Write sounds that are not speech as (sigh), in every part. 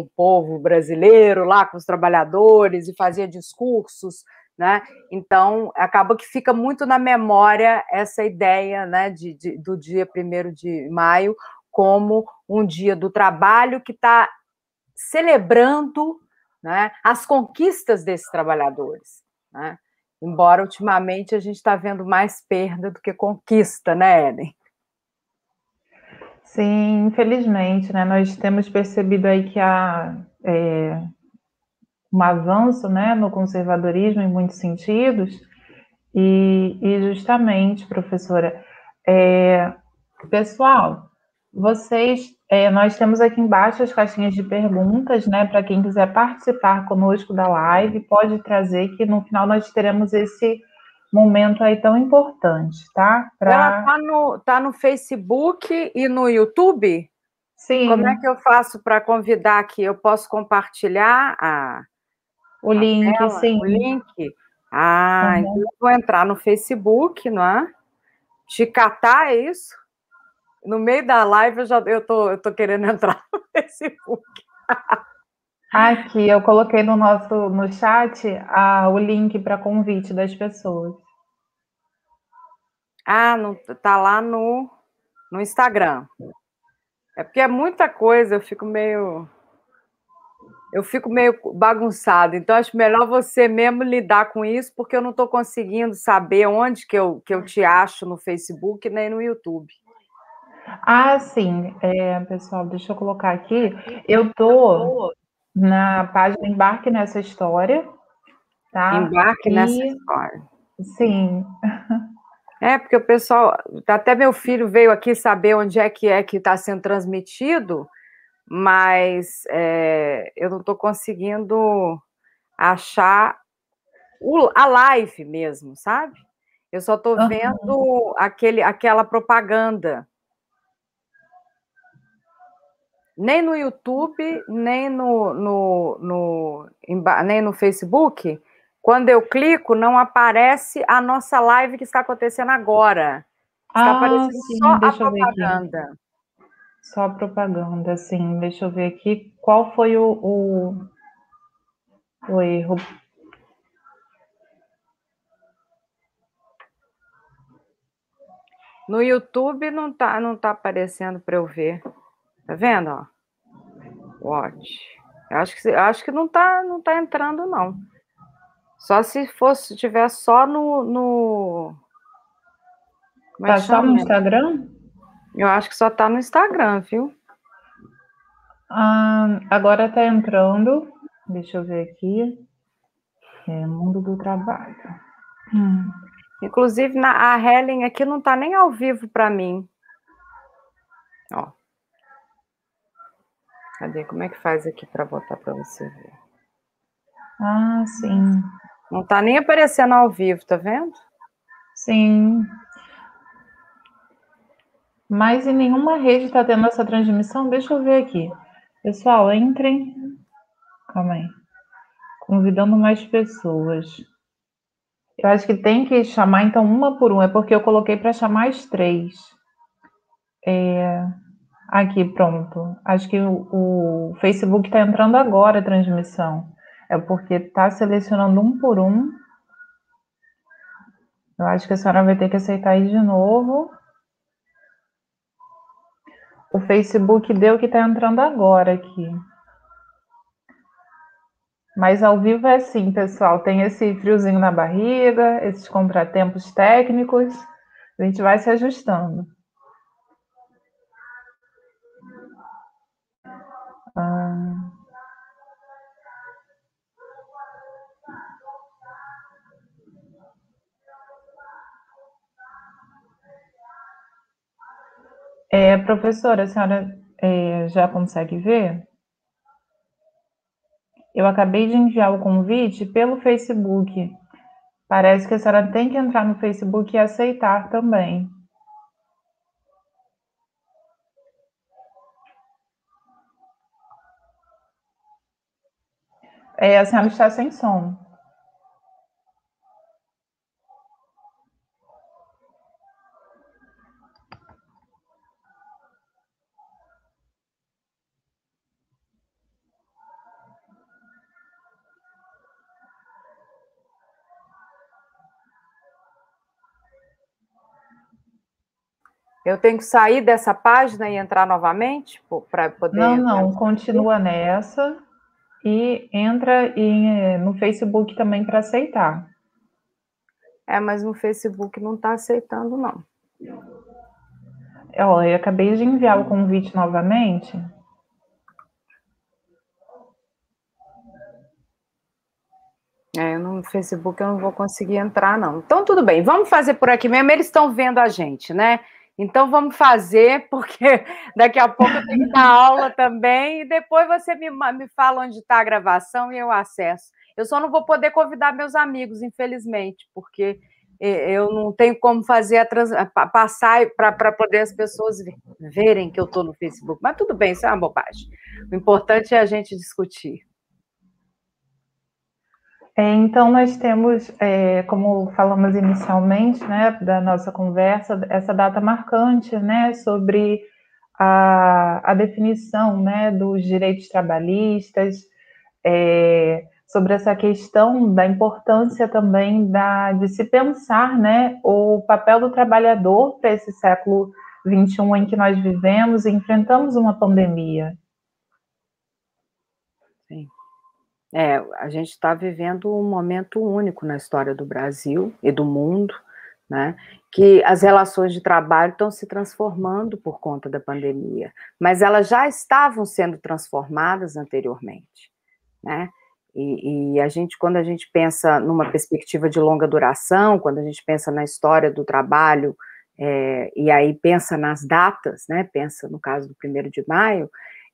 o povo brasileiro lá com os trabalhadores e fazia discursos, né? Então acaba que fica muito na memória essa ideia, né, de, de do dia primeiro de maio como um dia do trabalho que está celebrando né, as conquistas desses trabalhadores. Né? Embora ultimamente a gente está vendo mais perda do que conquista, né, Ellen? Sim, infelizmente, né? Nós temos percebido aí que há é, um avanço né, no conservadorismo em muitos sentidos, e, e justamente, professora, é, pessoal, vocês, é, nós temos aqui embaixo as caixinhas de perguntas, né? Para quem quiser participar conosco da live, pode trazer que no final nós teremos esse momento aí tão importante, tá? Pra... Ela tá no, tá no Facebook e no YouTube? Sim. Como é que eu faço para convidar aqui? Eu posso compartilhar a, o a link, tela, sim. O link? Ah, uhum. então eu vou entrar no Facebook, não é? Te catar, é isso? No meio da live eu já eu tô, eu tô querendo (laughs) entrar no Facebook. (laughs) Aqui eu coloquei no nosso no chat o link para convite das pessoas. Ah, não, tá lá no, no Instagram. É porque é muita coisa, eu fico meio eu fico meio bagunçada. Então acho melhor você mesmo lidar com isso, porque eu não estou conseguindo saber onde que eu, que eu te acho no Facebook nem no YouTube. Ah, sim, é, pessoal, deixa eu colocar aqui. Eu tô na página Embarque nessa história, tá? Embarque e... nessa história. Sim. (laughs) É, porque o pessoal, até meu filho veio aqui saber onde é que é que está sendo transmitido, mas é, eu não estou conseguindo achar o, a live mesmo, sabe? Eu só estou vendo aquele, aquela propaganda nem no YouTube, nem no, no, no, nem no Facebook, quando eu clico, não aparece a nossa live que está acontecendo agora. Está ah, aparecendo sim, só a propaganda. Só a propaganda, sim. Deixa eu ver aqui. Qual foi o, o, o erro? No YouTube não está não tá aparecendo para eu ver. Tá vendo, ó? Watch. Eu acho que, acho que não tá, não tá entrando, não. Só se fosse, tiver só no... no... Mas é tá só no Instagram? Eu acho que só tá no Instagram, viu? Ah, agora tá entrando. Deixa eu ver aqui. É, mundo do trabalho. Hum. Inclusive, na, a Helen aqui não tá nem ao vivo para mim. Ó, Cadê? Como é que faz aqui para botar para você ver? Ah, sim. Não está nem aparecendo ao vivo, tá vendo? Sim. Mas em nenhuma rede está tendo essa transmissão. Deixa eu ver aqui. Pessoal, entrem. Calma aí. Convidando mais pessoas. Eu acho que tem que chamar, então, uma por uma. É porque eu coloquei para chamar as três. É... Aqui, pronto. Acho que o, o Facebook está entrando agora a transmissão. É porque está selecionando um por um. Eu acho que a senhora vai ter que aceitar aí de novo. O Facebook deu que está entrando agora aqui. Mas ao vivo é assim, pessoal. Tem esse friozinho na barriga, esses contratempos técnicos. A gente vai se ajustando. É, professora, a senhora é, já consegue ver? Eu acabei de enviar o convite pelo Facebook. Parece que a senhora tem que entrar no Facebook e aceitar também. É, a senhora está sem som. Eu tenho que sair dessa página e entrar novamente para poder. Não, não, continua nessa e entra em, eh, no Facebook também para aceitar. É, mas no Facebook não está aceitando, não. Olha, eu acabei de enviar o convite novamente. É, no Facebook eu não vou conseguir entrar, não. Então, tudo bem, vamos fazer por aqui mesmo. Eles estão vendo a gente, né? Então vamos fazer, porque (laughs) daqui a pouco eu tenho que dar aula também, e depois você me, me fala onde está a gravação e eu acesso. Eu só não vou poder convidar meus amigos, infelizmente, porque eu não tenho como fazer a trans... passar para poder as pessoas verem que eu estou no Facebook. Mas tudo bem, isso é uma bobagem. O importante é a gente discutir. É, então, nós temos, é, como falamos inicialmente, né, da nossa conversa, essa data marcante, né, sobre a, a definição, né, dos direitos trabalhistas, é, sobre essa questão da importância também da, de se pensar, né, o papel do trabalhador para esse século XXI em que nós vivemos e enfrentamos uma pandemia, É, a gente está vivendo um momento único na história do Brasil e do mundo, né? Que as relações de trabalho estão se transformando por conta da pandemia, mas elas já estavam sendo transformadas anteriormente, né? E, e, a gente, quando a gente pensa numa perspectiva de longa duração, quando a gente pensa na história do trabalho, é, e aí pensa nas datas, né? Pensa no caso do primeiro de maio,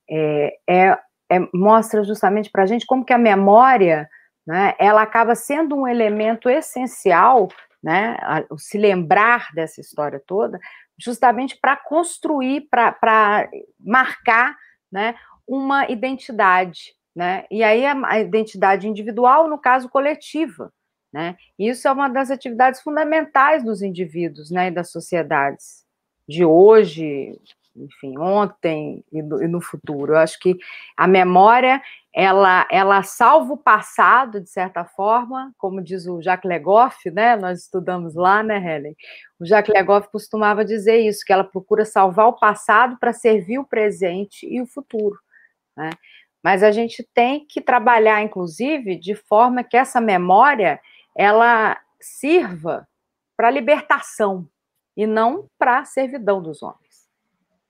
é, é é, mostra justamente para a gente como que a memória, né, ela acaba sendo um elemento essencial, né, a, se lembrar dessa história toda, justamente para construir, para marcar, né, uma identidade, né, e aí a, a identidade individual, no caso, coletiva, né, isso é uma das atividades fundamentais dos indivíduos, né, e das sociedades de hoje, enfim, ontem e, e no futuro. Eu acho que a memória ela, ela salva o passado, de certa forma, como diz o Jacques Legoff, né? Nós estudamos lá, né, Helen? O Jacques Legoff costumava dizer isso, que ela procura salvar o passado para servir o presente e o futuro, né? Mas a gente tem que trabalhar, inclusive, de forma que essa memória ela sirva para libertação e não para servidão dos homens.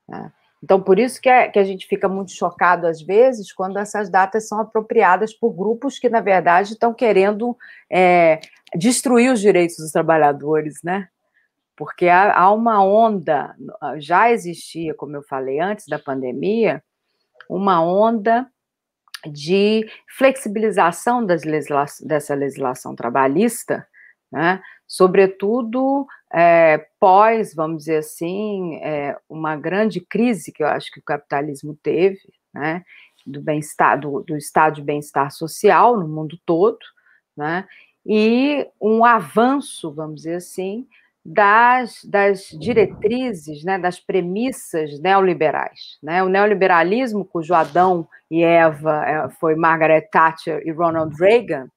Né? Então, por isso que, é, que a gente fica muito chocado, às vezes, quando essas datas são apropriadas por grupos que, na verdade, estão querendo é, destruir os direitos dos trabalhadores, né? Porque há, há uma onda, já existia, como eu falei, antes da pandemia, uma onda de flexibilização das legisla dessa legislação trabalhista, né? sobretudo é, pós, vamos dizer assim, é, uma grande crise que eu acho que o capitalismo teve, né, do bem-estar, do, do, estado de bem-estar social no mundo todo, né, e um avanço, vamos dizer assim, das, das diretrizes, né, das premissas neoliberais. Né? O neoliberalismo, cujo Adão e Eva é, foi Margaret Thatcher e Ronald Reagan,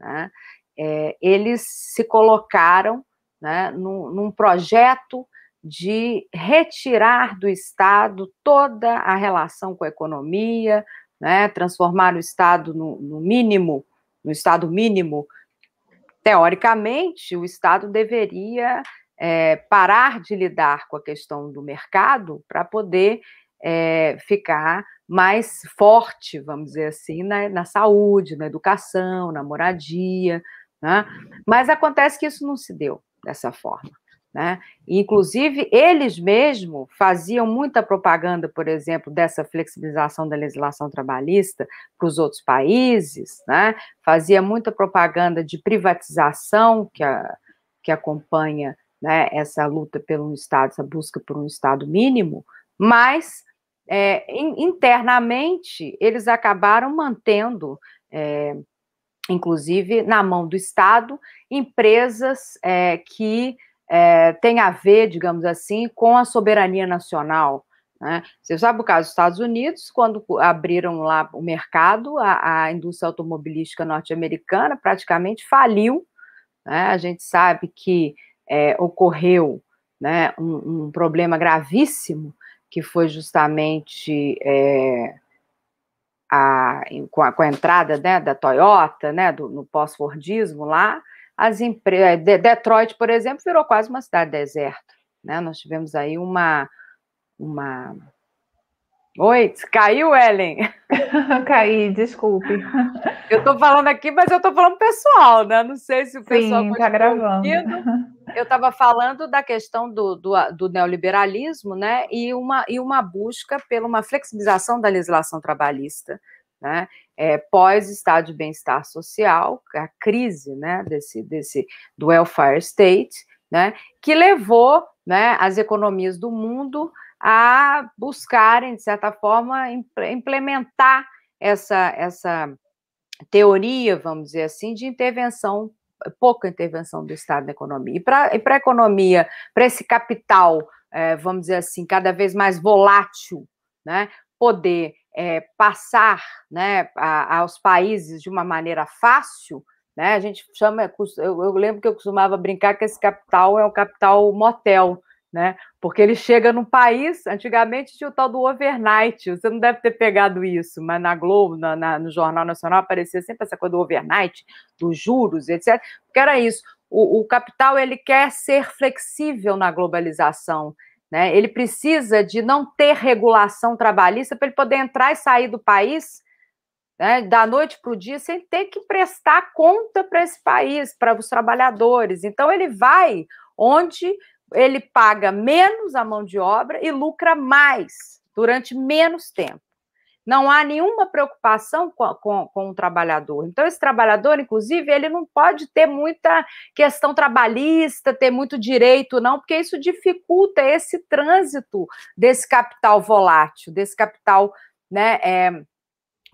né, é, eles se colocaram né, num, num projeto de retirar do Estado toda a relação com a economia, né, transformar o Estado no, no, mínimo, no Estado mínimo. Teoricamente, o Estado deveria é, parar de lidar com a questão do mercado para poder é, ficar mais forte, vamos dizer assim, na, na saúde, na educação, na moradia, né? Mas acontece que isso não se deu dessa forma. Né? Inclusive, eles mesmos faziam muita propaganda, por exemplo, dessa flexibilização da legislação trabalhista para os outros países, né? fazia muita propaganda de privatização que, a, que acompanha né, essa luta pelo um Estado, essa busca por um Estado mínimo, mas é, internamente eles acabaram mantendo é, inclusive na mão do Estado, empresas é, que é, têm a ver, digamos assim, com a soberania nacional. Né? Você sabe o caso dos Estados Unidos, quando abriram lá o mercado, a, a indústria automobilística norte-americana praticamente faliu. Né? A gente sabe que é, ocorreu né, um, um, problema gravíssimo, que foi justamente é, a, com, a, com, a, entrada né, da Toyota, né, do, no pós-fordismo lá, as empresas eh, De Detroit, por exemplo, virou quase uma cidade deserta. Né? Nós tivemos aí uma, uma Oi, caiu, Ellen? (laughs) Caí, desculpe. Eu estou falando aqui, mas eu estou falando pessoal, né? Não sei se o pessoal está gravando. Ouvindo, (laughs) eu estava falando da questão do, do, do, neoliberalismo né, e, uma, e uma busca pela uma flexibilização da legislação trabalhista, né, é, pós-estado de bem-estar social, a crise né, desse, desse, do welfare state, né, que levou né, as economias do mundo a buscarem, de certa forma, implementar essa, essa teoria, vamos dizer assim, de intervenção pouca intervenção do Estado na economia. E para a economia, para esse capital, é, vamos dizer assim, cada vez mais volátil, né, poder é, passar né, a, aos países de uma maneira fácil, né, a gente chama, eu, eu lembro que eu costumava brincar que esse capital é o capital motel, né? Porque ele chega num país, antigamente tinha o tal do overnight, você não deve ter pegado isso, mas na Globo, na, na, no Jornal Nacional, aparecia sempre essa coisa do overnight, dos juros, etc. Porque era isso, o, o capital ele quer ser flexível na globalização, né? Ele precisa de não ter regulação trabalhista para ele poder entrar e sair do país né, da noite para o dia, sem ter que prestar conta para esse país, para os trabalhadores. Então, ele vai onde ele paga menos a mão de obra e lucra mais durante menos tempo. Não há nenhuma preocupação com, com, com, o trabalhador. Então, esse trabalhador, inclusive, ele não pode ter muita questão trabalhista, ter muito direito, não, porque isso dificulta esse trânsito desse capital volátil, desse capital né, é,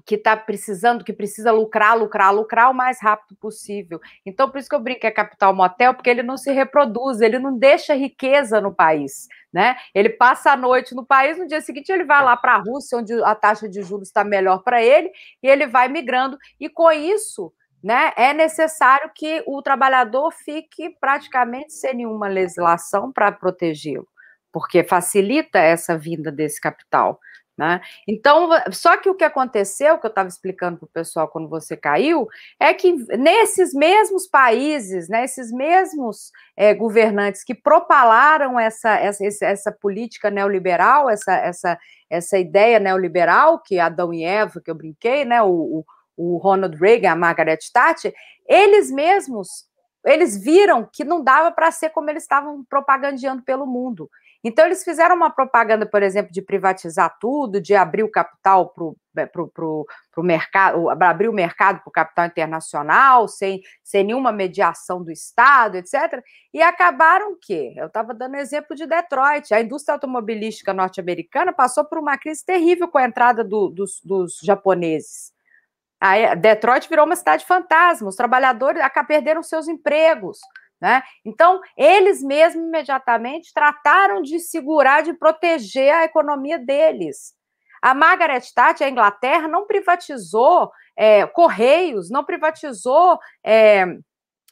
que está precisando, que precisa lucrar, lucrar, lucrar o mais rápido possível. Então, por isso que eu brinco que é capital motel, porque ele não se reproduz, ele não deixa riqueza no país. Né? Ele passa a noite no país, no dia seguinte ele vai lá para a Rússia, onde a taxa de juros está melhor para ele, e ele vai migrando. E com isso, né, é necessário que o trabalhador fique praticamente sem nenhuma legislação para protegê-lo, porque facilita essa vinda desse capital. Né? Então, só que o que aconteceu, que eu estava explicando para o pessoal quando você caiu, é que nesses mesmos países, né, esses mesmos é, governantes que propalaram essa, essa, essa política neoliberal, essa, essa, essa ideia neoliberal, que Adão e Eva, que eu brinquei, né, o, o Ronald Reagan, a Margaret Thatcher, eles mesmos eles viram que não dava para ser como eles estavam propagandeando pelo mundo. Então, eles fizeram uma propaganda, por exemplo, de privatizar tudo, de abrir o capital para é, o mercado, abrir o mercado para o capital internacional, sem, sem nenhuma mediação do Estado, etc. E acabaram que, eu estava dando exemplo de Detroit, a indústria automobilística norte-americana passou por uma crise terrível com a entrada do, dos, dos japoneses. Aí, Detroit virou uma cidade fantasma, os trabalhadores perderam seus empregos, né? Então, eles mesmos imediatamente trataram de segurar, de proteger a economia deles. A Margaret Thatcher, a Inglaterra, não privatizou é, correios, não privatizou é,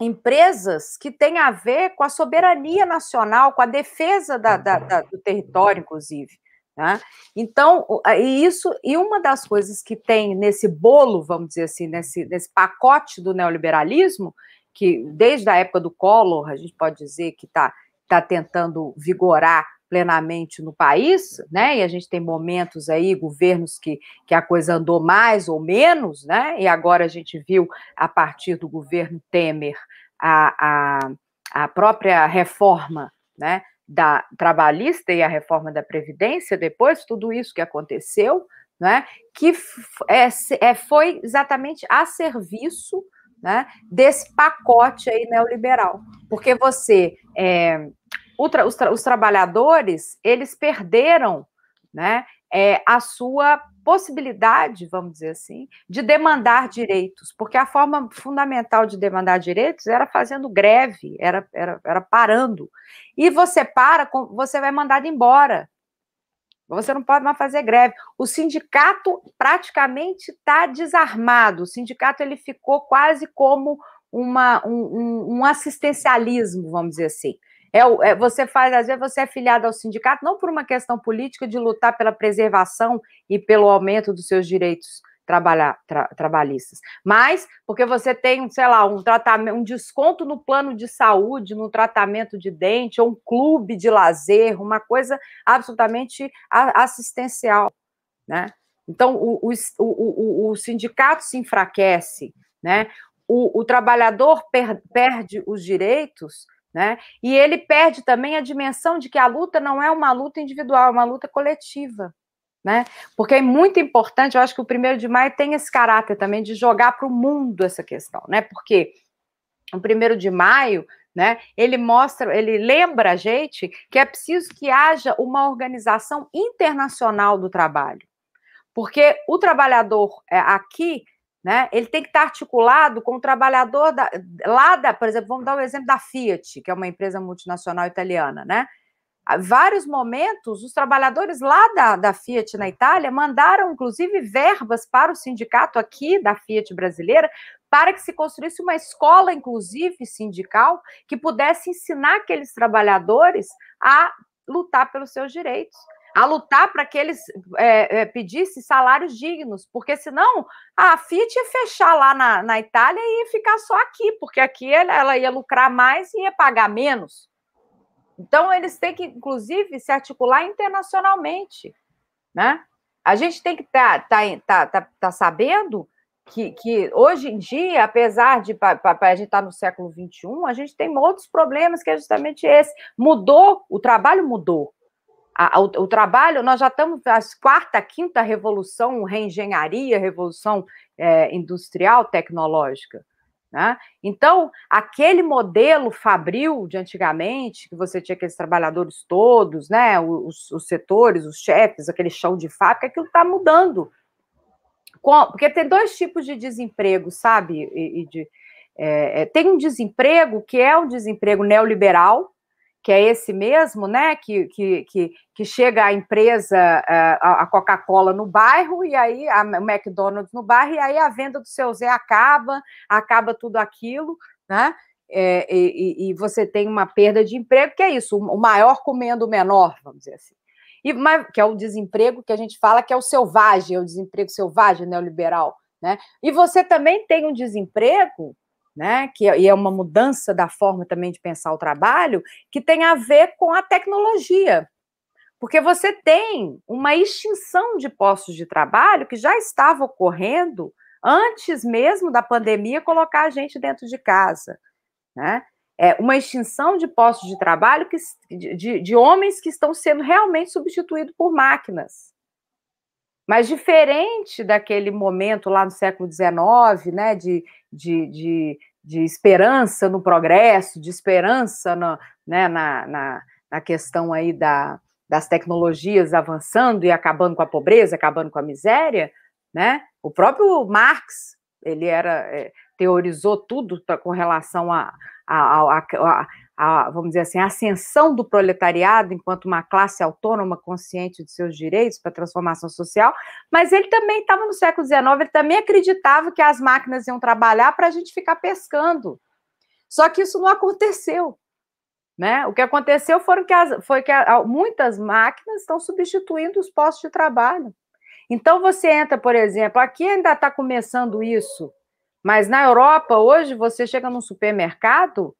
empresas que têm a ver com a soberania nacional, com a defesa da, da, da, do território, inclusive. Né? Então, e isso, e uma das coisas que tem nesse bolo, vamos dizer assim, nesse, nesse pacote do neoliberalismo, que desde a época do Collor, a gente pode dizer que está tá tentando vigorar plenamente no país, né? E a gente tem momentos aí, governos que, que a coisa andou mais ou menos, né? E agora a gente viu, a partir do governo Temer, a, a, a própria reforma, né? Da trabalhista e a reforma da Previdência, depois tudo isso que aconteceu, né, que é, é, foi exatamente a serviço né, desse pacote aí neoliberal. Porque você, é, tra os, tra os, trabalhadores, eles perderam né, é, a sua possibilidade, vamos dizer assim, de demandar direitos, porque a forma fundamental de demandar direitos era fazendo greve, era, era, era parando. E você para, você vai mandado embora. Você não pode mais fazer greve. O sindicato praticamente está desarmado. O sindicato ele ficou quase como uma, um, um, assistencialismo, vamos dizer assim. É, é, você faz, às vezes, você é filiado ao sindicato, não por uma questão política de lutar pela preservação e pelo aumento dos seus direitos trabalhar, tra, trabalhistas. Mas porque você tem, sei lá, um tratamento, um desconto no plano de saúde, no tratamento de dente, ou um clube de lazer, uma coisa absolutamente assistencial, né? Então o, o, o, o sindicato se enfraquece, né? O, o trabalhador per, perde os direitos, né? E ele perde também a dimensão de que a luta não é uma luta individual, é uma luta coletiva né? Porque é muito importante, eu acho que o primeiro de maio tem esse caráter também de jogar para o mundo essa questão, né? Porque o primeiro de maio, né? Ele mostra, ele lembra a gente que é preciso que haja uma organização internacional do trabalho, porque o trabalhador eh, aqui né? Ele tem que estar articulado com o trabalhador da, lá da, por exemplo, vamos dar o um exemplo da Fiat, que é uma empresa multinacional italiana, né? vários momentos, os trabalhadores lá da, da Fiat na Itália mandaram, inclusive, verbas para o sindicato aqui da Fiat brasileira para que se construísse uma escola, inclusive sindical, que pudesse ensinar aqueles trabalhadores a lutar pelos seus direitos, a lutar para que eles é, é, pedissem salários dignos, porque senão a FIT ia fechar lá na, na Itália e ia ficar só aqui, porque aqui ela, ela ia lucrar mais e ia pagar menos. Então, eles têm que, inclusive, se articular internacionalmente. Né? A gente tem que estar tá, tá, tá, tá, sabendo que, que, hoje em dia, apesar de pra, pra, a gente estar no século XXI, a gente tem outros problemas que é justamente esse. Mudou, o trabalho mudou. A, o, o, trabalho, nós já estamos na quarta, quinta revolução, reengenharia, revolução é, industrial, tecnológica. Né? Então, aquele modelo fabril de antigamente, que você tinha aqueles trabalhadores todos, né, os, os setores, os chefes, aquele chão de fábrica, aquilo está mudando. Com, porque tem dois tipos de desemprego, sabe? E, e de, é, é tem um desemprego que é um desemprego neoliberal, que é esse mesmo, né? Que, que, que, que chega a empresa, eh, a Coca-Cola no bairro, e aí a McDonald's no bairro, e aí a venda do seu Zé acaba, acaba tudo aquilo, né? É, e, e, você tem uma perda de emprego, que é isso, o maior comendo o menor, vamos dizer assim. E, mas, que é o desemprego que a gente fala que é o selvagem, é o desemprego selvagem neoliberal. Né? E você também tem um desemprego né? Que é, e é uma mudança da forma também de pensar o trabalho que tem a ver com a tecnologia. Porque você tem uma extinção de postos de trabalho que já estava ocorrendo antes mesmo da pandemia colocar a gente dentro de casa, né? É uma extinção de postos de trabalho que, de, de homens que estão sendo realmente substituídos por máquinas. Mas diferente daquele momento lá no século XIX, né, de, de, de de esperança no progresso, de esperança no, né, na, na, na, questão aí da, das tecnologias avançando e acabando com a pobreza, acabando com a miséria, né? O próprio Marx, ele era, é, teorizou tudo com relação a, a, a, a a, vamos dizer assim, a ascensão do proletariado enquanto uma classe autônoma consciente de seus direitos para a transformação social, mas ele também estava no século XIX, ele também acreditava que as máquinas iam trabalhar para a gente ficar pescando. Só que isso não aconteceu. Né? O que aconteceu foram que as, foi que a, muitas máquinas estão substituindo os postos de trabalho. Então você entra, por exemplo, aqui ainda está começando isso, mas na Europa hoje você chega num supermercado,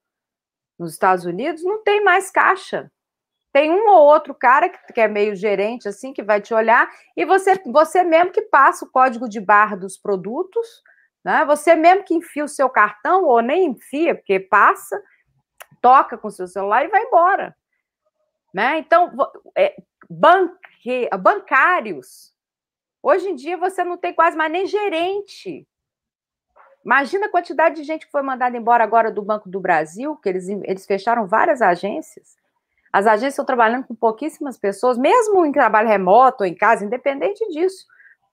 nos Estados Unidos, não tem mais caixa. Tem um ou outro cara que, que é meio gerente, assim, que vai te olhar, e você, você mesmo que passa o código de barra dos produtos, né? Você mesmo que enfia o seu cartão, ou nem enfia, porque passa, toca com o seu celular e vai embora. Né? Então, é, banque, bancários. Hoje em dia você não tem quase mais nem gerente. Imagina a quantidade de gente que foi mandada embora agora do Banco do Brasil, que eles, eles fecharam várias agências. As agências estão trabalhando com pouquíssimas pessoas, mesmo em trabalho remoto, ou em casa, independente disso,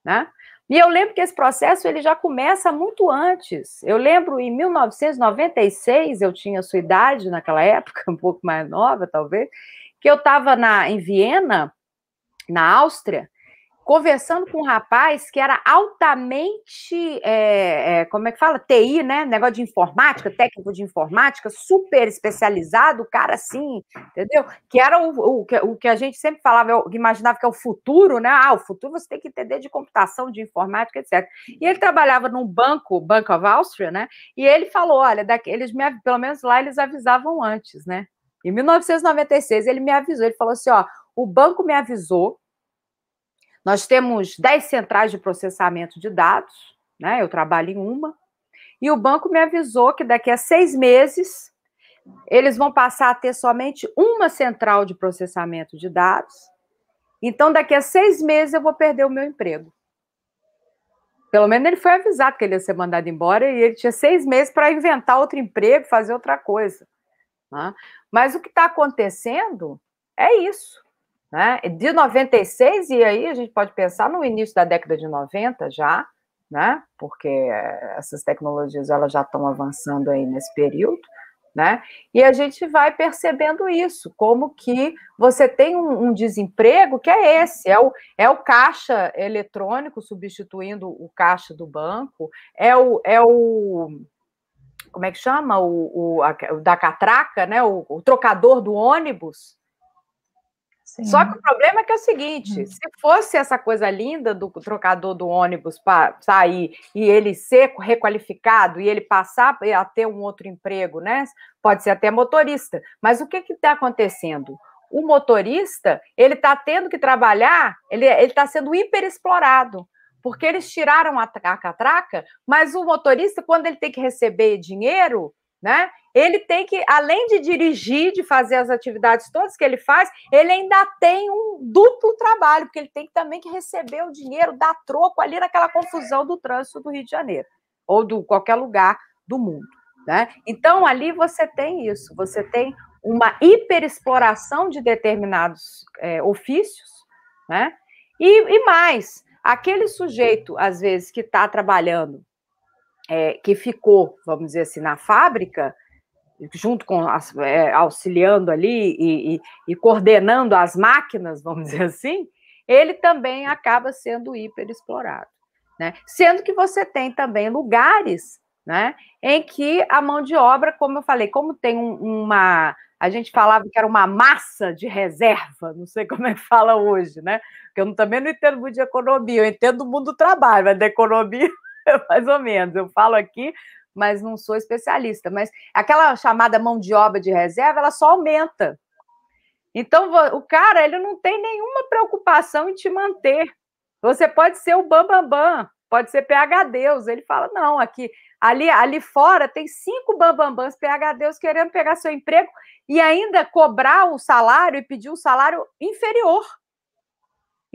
né? E eu lembro que esse processo ele já começa muito antes. Eu lembro em 1996, eu tinha sua idade naquela época, (laughs) um pouco mais nova talvez, que eu estava em Viena, na Áustria, conversando com um rapaz que era altamente, é, é, como é que fala? TI, né? Negócio de informática, técnico de informática, super especializado, cara assim, entendeu? Que era o, o, o que a gente sempre falava, eu imaginava que é o futuro, né? Ah, o futuro você tem que entender de computação, de informática, etc. E ele trabalhava num banco, Bank of Austria, né? E ele falou, olha, daqui, eles me, pelo menos lá eles avisavam antes, né? Em 1996 ele me avisou, ele falou assim, ó, o banco me avisou nós temos 10 centrais de processamento de dados, né? eu trabalho em uma, e o banco me avisou que daqui a seis meses eles vão passar a ter somente uma central de processamento de dados. Então, daqui a seis meses eu vou perder o meu emprego. Pelo menos ele foi avisado que ele ia ser mandado embora e ele tinha seis meses para inventar outro emprego, fazer outra coisa. Né? Mas o que está acontecendo é isso. Né? De 96, e aí a gente pode pensar no início da década de 90 já, né? porque essas tecnologias elas já estão avançando aí nesse período, né? E a gente vai percebendo isso, como que você tem um, um, desemprego que é esse, é o, é o caixa eletrônico substituindo o caixa do banco, é o, é o como é que chama? O, o, a, o da catraca, né? O, o trocador do ônibus, Sim. Só que o problema é que é o seguinte: uhum. se fosse essa coisa linda do trocador do ônibus para sair e ele ser requalificado e ele passar a ter um outro emprego, né? Pode ser até motorista. Mas o que está acontecendo? O motorista ele está tendo que trabalhar, ele está sendo hiperexplorado porque eles tiraram a catraca, mas o motorista, quando ele tem que receber dinheiro, né? Ele tem que, além de dirigir, de fazer as atividades todas que ele faz, ele ainda tem um duplo trabalho, porque ele tem também que receber o dinheiro, dar troco ali naquela confusão do trânsito do Rio de Janeiro, ou de qualquer lugar do mundo. Né? Então, ali você tem isso, você tem uma hiperexploração de determinados é, ofícios, né? E, e mais, aquele sujeito, às vezes, que está trabalhando é, que ficou, vamos dizer assim, na fábrica, junto com é, auxiliando ali e, e, e, coordenando as máquinas, vamos dizer assim, ele também acaba sendo hiperexplorado, né? Sendo que você tem também lugares, né, em que a mão de obra, como eu falei, como tem um, uma, a gente falava que era uma massa de reserva, não sei como é que fala hoje, né? Porque eu também não entendo muito de economia, eu entendo do mundo do trabalho, mas da economia (laughs) mais ou menos. Eu falo aqui, mas não sou especialista. Mas aquela chamada mão de obra de reserva, ela só aumenta. Então, o cara, ele não tem nenhuma preocupação em te manter. Você pode ser o bambambam, bam, bam, pode ser Deus. Ele fala, não, aqui, ali, ali fora tem cinco PH Deus querendo pegar seu emprego e ainda cobrar o salário e pedir um salário inferior.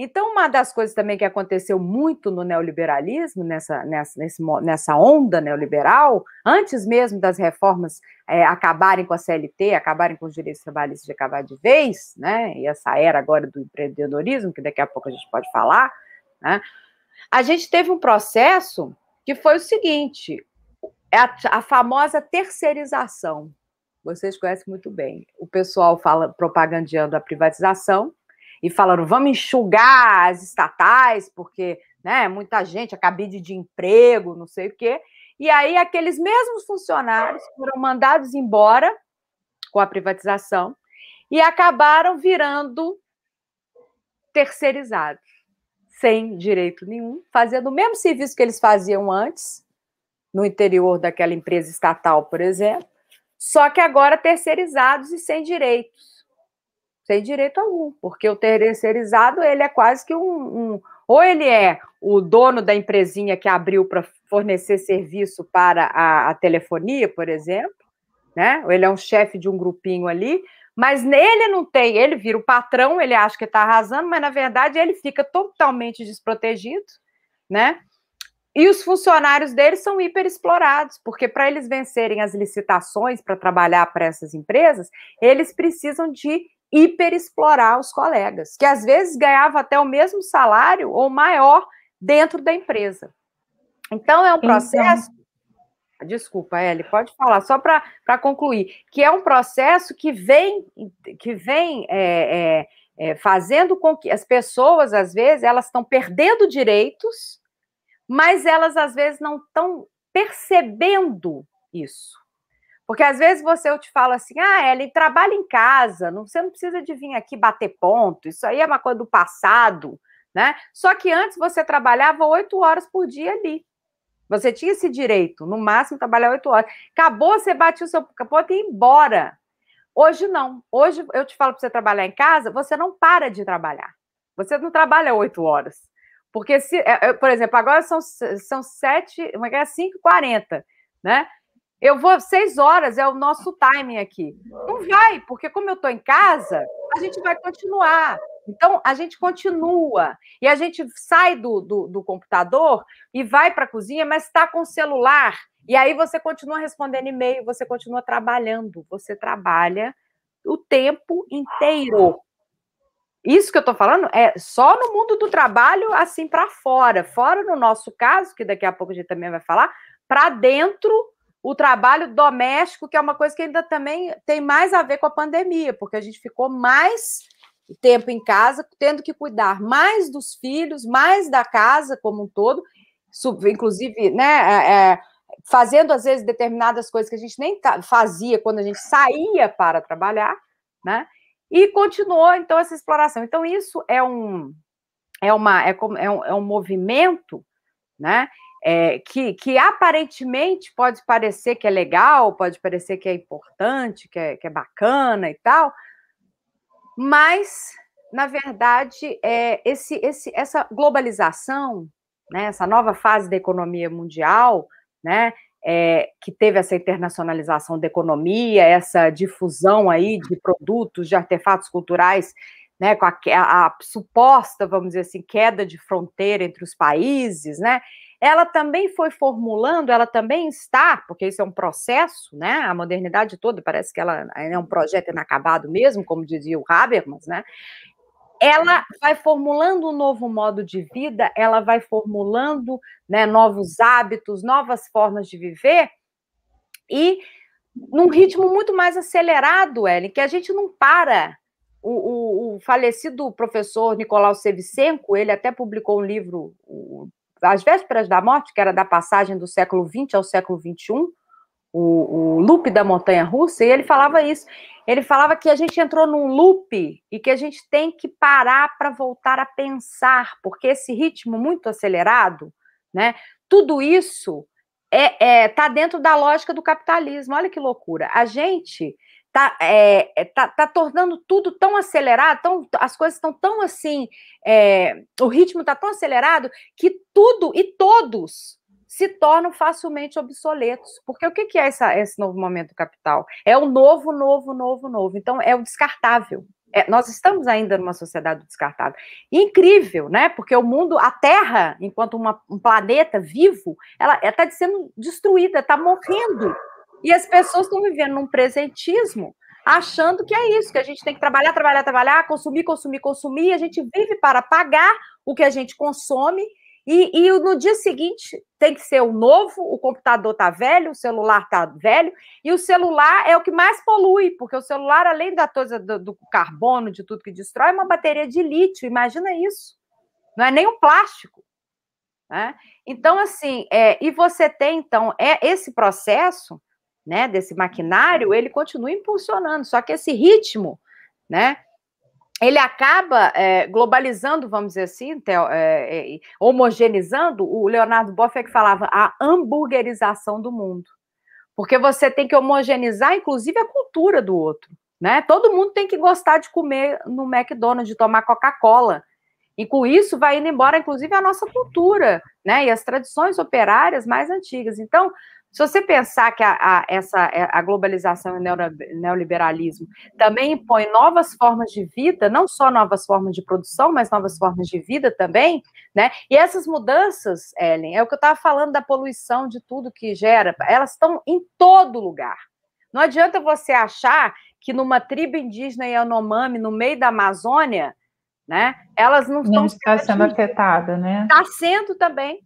Então, uma das coisas também que aconteceu muito no neoliberalismo, nessa, nessa, nesse, nessa onda neoliberal, antes mesmo das reformas é, acabarem com a CLT, acabarem com os direitos trabalhistas de acabar de vez, né? E essa era agora do empreendedorismo, que daqui a pouco a gente pode falar, né? A gente teve um processo que foi o seguinte: é a, a famosa terceirização. Vocês conhecem muito bem. O pessoal fala propagandeando a privatização, e falaram: vamos enxugar as estatais, porque né, muita gente, a cabide de emprego, não sei o quê. E aí, aqueles mesmos funcionários foram mandados embora com a privatização e acabaram virando terceirizados, sem direito nenhum, fazendo o mesmo serviço que eles faziam antes, no interior daquela empresa estatal, por exemplo, só que agora terceirizados e sem direitos tem direito algum, porque o terceirizado ele é quase que um, um ou ele é o dono da empresinha que abriu para fornecer serviço para a, a, telefonia, por exemplo, né? Ou ele é um chefe de um grupinho ali, mas nele não tem, ele vira o patrão, ele acha que está arrasando, mas na verdade ele fica totalmente desprotegido, né? E os funcionários dele são hiper explorados porque para eles vencerem as licitações para trabalhar para essas empresas, eles precisam de hiperexplorar os colegas, que às vezes ganhava até o mesmo salário ou maior dentro da empresa. Então, é um então processo. Então... Desculpa, Eli pode falar, só para concluir, que é um processo que vem, que vem é, é, é, fazendo com que as pessoas, às vezes, elas estão perdendo direitos, mas elas, às vezes, não estão percebendo isso. Porque às vezes você eu te falo assim, ah, Ellen, trabalha em casa, não, você não precisa de vir aqui bater ponto, isso aí é uma coisa do passado, né? Só que antes você trabalhava oito horas por dia ali. Você tinha esse direito, no máximo trabalhar oito horas. Acabou, você bater o seu ponto e ir embora. Hoje não. Hoje eu te falo para você trabalhar em casa, você não para de trabalhar. Você não trabalha oito horas. Porque se, é, é, por exemplo, agora são, são 7, 5h40, é né? Eu vou, seis horas é o nosso timing aqui. Não vai, porque como eu estou em casa, a gente vai continuar. Então, a gente continua. E a gente sai do, do, do computador e vai para a cozinha, mas está com o celular. E aí você continua respondendo e-mail, você continua trabalhando, você trabalha o tempo inteiro. Isso que eu estou falando é só no mundo do trabalho, assim para fora. Fora no nosso caso, que daqui a pouco a gente também vai falar, para dentro o trabalho doméstico, que é uma coisa que ainda também tem mais a ver com a pandemia, porque a gente ficou mais tempo em casa, tendo que cuidar mais dos filhos, mais da casa como um todo, inclusive, né, é, é, fazendo às vezes determinadas coisas que a gente nem fazia quando a gente saía para trabalhar, né? E continuou então essa exploração. Então isso é um é uma é, como, é, um, é um movimento, né? é, que, que aparentemente pode parecer que é legal, pode parecer que é importante, que é, que é bacana e tal, mas, na verdade, é, esse, esse, essa globalização, né, essa nova fase da economia mundial, né, é, que teve essa internacionalização da economia, essa difusão aí de produtos, de artefatos culturais, né, com a, a, a suposta, vamos dizer assim, queda de fronteira entre os países, né, ela também foi formulando, ela também está, porque isso é um processo, né? A modernidade toda parece que ela é um projeto inacabado mesmo, como dizia o Habermas, né? Ela vai formulando um novo modo de vida, ela vai formulando né, novos hábitos, novas formas de viver, e num ritmo muito mais acelerado, Ellen, que a gente não para o, o, o, falecido professor Nicolau Sevicenko, ele até publicou um livro, o as Vésperas da Morte, que era da passagem do século XX ao século XXI, o, o loop da montanha russa, e ele falava isso. Ele falava que a gente entrou num loop e que a gente tem que parar para voltar a pensar, porque esse ritmo muito acelerado, né? Tudo isso é, é tá dentro da lógica do capitalismo. Olha que loucura. A gente tá, é, é, tá, tá tornando tudo tão acelerado, tão, as coisas estão tão assim, é, o ritmo está tão acelerado que tudo e todos se tornam facilmente obsoletos. Porque o que, que é essa, esse novo momento do capital? É o novo, novo, novo, novo. Então, é o descartável. É, nós estamos ainda numa sociedade descartável. Incrível, né? Porque o mundo, a Terra, enquanto uma, um planeta vivo, ela está sendo destruída, está morrendo e as pessoas estão vivendo num presentismo, achando que é isso, que a gente tem que trabalhar, trabalhar, trabalhar, consumir, consumir, consumir, e a gente vive para pagar o que a gente consome, e, e no dia seguinte tem que ser o novo, o computador tá velho, o celular tá velho, e o celular é o que mais polui, porque o celular, além da coisa do, do carbono, de tudo que destrói, é uma bateria de lítio, imagina isso. Não é nem um plástico. Né? Então, assim, é, e você tem, então, é esse processo né, desse maquinário, ele continua impulsionando, só que esse ritmo, né, ele acaba é, globalizando, vamos dizer assim, é, é, homogeneizando. O Leonardo Boff é que falava a hamburguerização do mundo. Porque você tem que homogeneizar, inclusive, a cultura do outro. Né? Todo mundo tem que gostar de comer no McDonald's, de tomar Coca-Cola. E com isso vai indo embora, inclusive, a nossa cultura né? e as tradições operárias mais antigas. Então, se você pensar que a, a essa, é, a globalização e o neoliberalismo também impõe novas formas de vida, não só novas formas de produção, mas novas formas de vida também, né? E essas mudanças, Ellen, é o que eu estava falando da poluição, de tudo que gera, elas estão em todo lugar. Não adianta você achar que numa tribo indígena Yanomami, no meio da Amazônia, né, elas não, não estão está sendo afetadas, né? Está sendo também,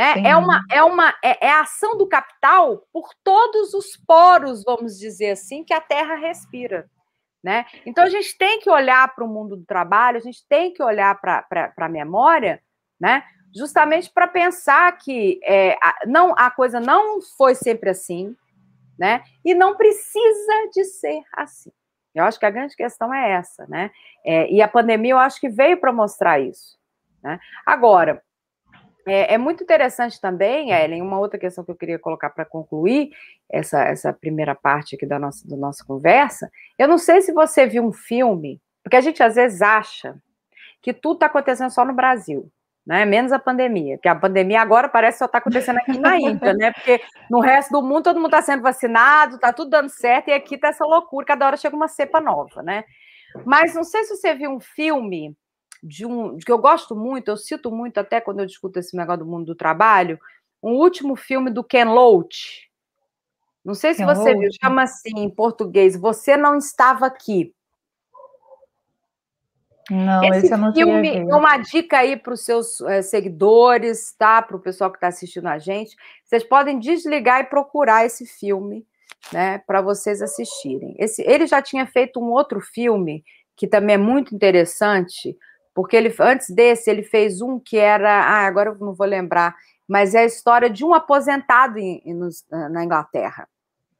né? É, uma, é, uma, é, é a ação do capital por todos os poros, vamos dizer assim, que a Terra respira. Né? Então, a gente tem que olhar para o mundo do trabalho, a gente tem que olhar para a memória, né? justamente para pensar que é, a, não, a coisa não foi sempre assim, né? e não precisa de ser assim. Eu acho que a grande questão é essa. Né? É, e a pandemia, eu acho que veio para mostrar isso. Né? Agora, é, é, muito interessante também, Ellen, uma outra questão que eu queria colocar para concluir essa, essa primeira parte aqui da nossa, da nossa conversa. Eu não sei se você viu um filme, porque a gente às vezes acha que tudo está acontecendo só no Brasil. Né? Menos a pandemia, que a pandemia agora parece só está acontecendo aqui na (laughs) Índia, né? Porque no resto do mundo todo mundo está sendo vacinado, está tudo dando certo, e aqui está essa loucura, cada hora chega uma cepa nova, né? Mas não sei se você viu um filme de um de que eu gosto muito, eu cito muito até quando eu discuto esse negócio do mundo do trabalho, um último filme do Ken Loach. Não sei se Ken você Loach. viu, chama assim em português, Você Não Estava Aqui. Não, esse, esse eu não filme, é uma dica aí para os seus é, seguidores, tá? Para o pessoal que está assistindo a gente. Vocês podem desligar e procurar esse filme, né? Para vocês assistirem. Esse, ele já tinha feito um outro filme que também é muito interessante, porque ele, antes desse, ele fez um que era. Ah, agora eu não vou lembrar. Mas é a história de um aposentado em, em, na Inglaterra.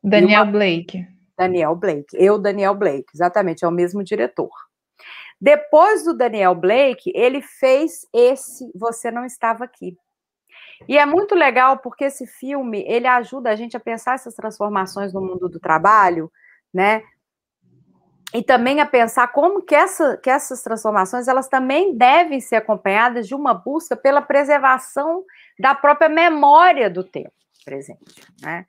Daniel uma, Blake. Daniel Blake. Eu, Daniel Blake. Exatamente, é o mesmo diretor. Depois do Daniel Blake, ele fez esse Você Não Estava Aqui. E é muito legal porque esse filme, ele ajuda a gente a pensar essas transformações no mundo do trabalho, né? e também a pensar como que, essa, que essas transformações elas também devem ser acompanhadas de uma busca pela preservação da própria memória do tempo presente, né?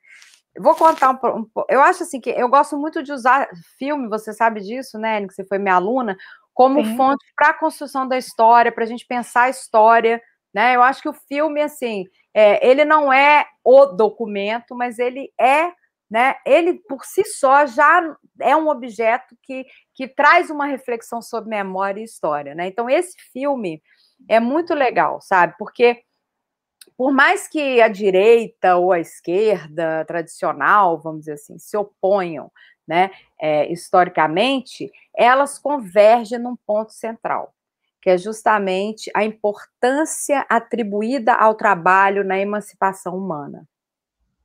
Eu vou contar um pouco. Um, eu acho assim que eu gosto muito de usar filme, você sabe disso, né, que você foi minha aluna, como Sim. fonte para a construção da história, para a gente pensar a história, né? Eu acho que o filme, assim, é, ele não é o documento, mas ele é né? Ele por si só já é um objeto que, que traz uma reflexão sobre memória e história, né? Então esse filme é muito legal, sabe? Porque por mais que a direita ou a esquerda tradicional, vamos dizer assim, se oponham, né, é, historicamente, elas convergem num ponto central, que é justamente a importância atribuída ao trabalho na emancipação humana.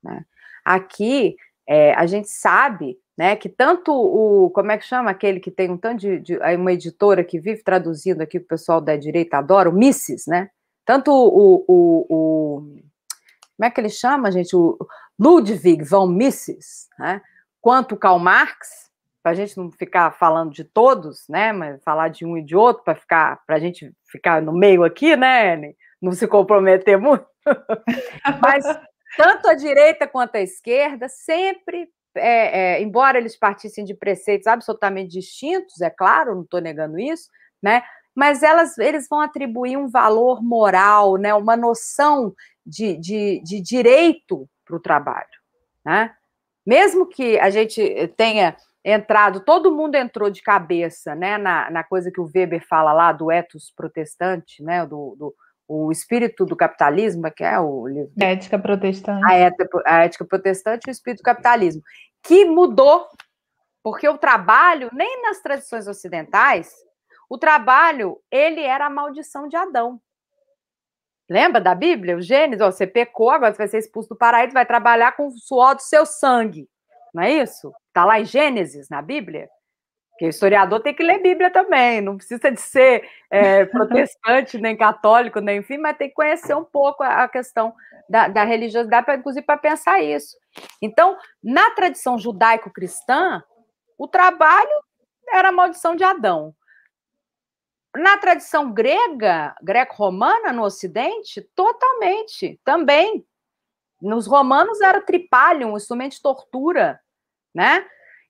Né? Aqui, é, a gente sabe né, que tanto o, como é que chama aquele que tem um tanto de, de uma editora que vive traduzindo aqui, que o pessoal da direita adora, o Mrs., né, tanto o, o, o, como é que ele chama, gente, o Ludwig von Mises, né, quanto o Karl Marx, para a gente não ficar falando de todos, né, mas falar de um e de outro, para ficar, para a gente ficar no meio aqui, né, não se comprometer muito, (laughs) mas tanto a direita quanto a esquerda sempre, é, é, embora eles partissem de preceitos absolutamente distintos, é claro, não estou negando isso, né? Mas elas, eles vão atribuir um valor moral, né? Uma noção de, de, de direito para o trabalho, né? Mesmo que a gente tenha entrado, todo mundo entrou de cabeça, né? Na, na coisa que o Weber fala lá do etos protestante, né? do, do o espírito do capitalismo, que é o livro. Ética protestante. A ética, a ética protestante e o espírito do capitalismo, que mudou, porque o trabalho, nem nas tradições ocidentais, o trabalho, ele era a maldição de Adão. Lembra da Bíblia? O Gênesis, ó, você pecou, agora você vai ser expulso do paraíso, vai trabalhar com o suor do seu sangue. Não é isso? Está lá em Gênesis, na Bíblia. Porque o historiador tem que ler Bíblia também, não precisa de ser é, (laughs) protestante, nem católico, nem enfim, mas tem que conhecer um pouco a questão da, da religiosidade, pra, inclusive para pensar isso. Então, na tradição judaico-cristã, o trabalho era a maldição de Adão. Na tradição grega, greco-romana, no Ocidente, totalmente, também. Nos romanos era um instrumento de tortura, né?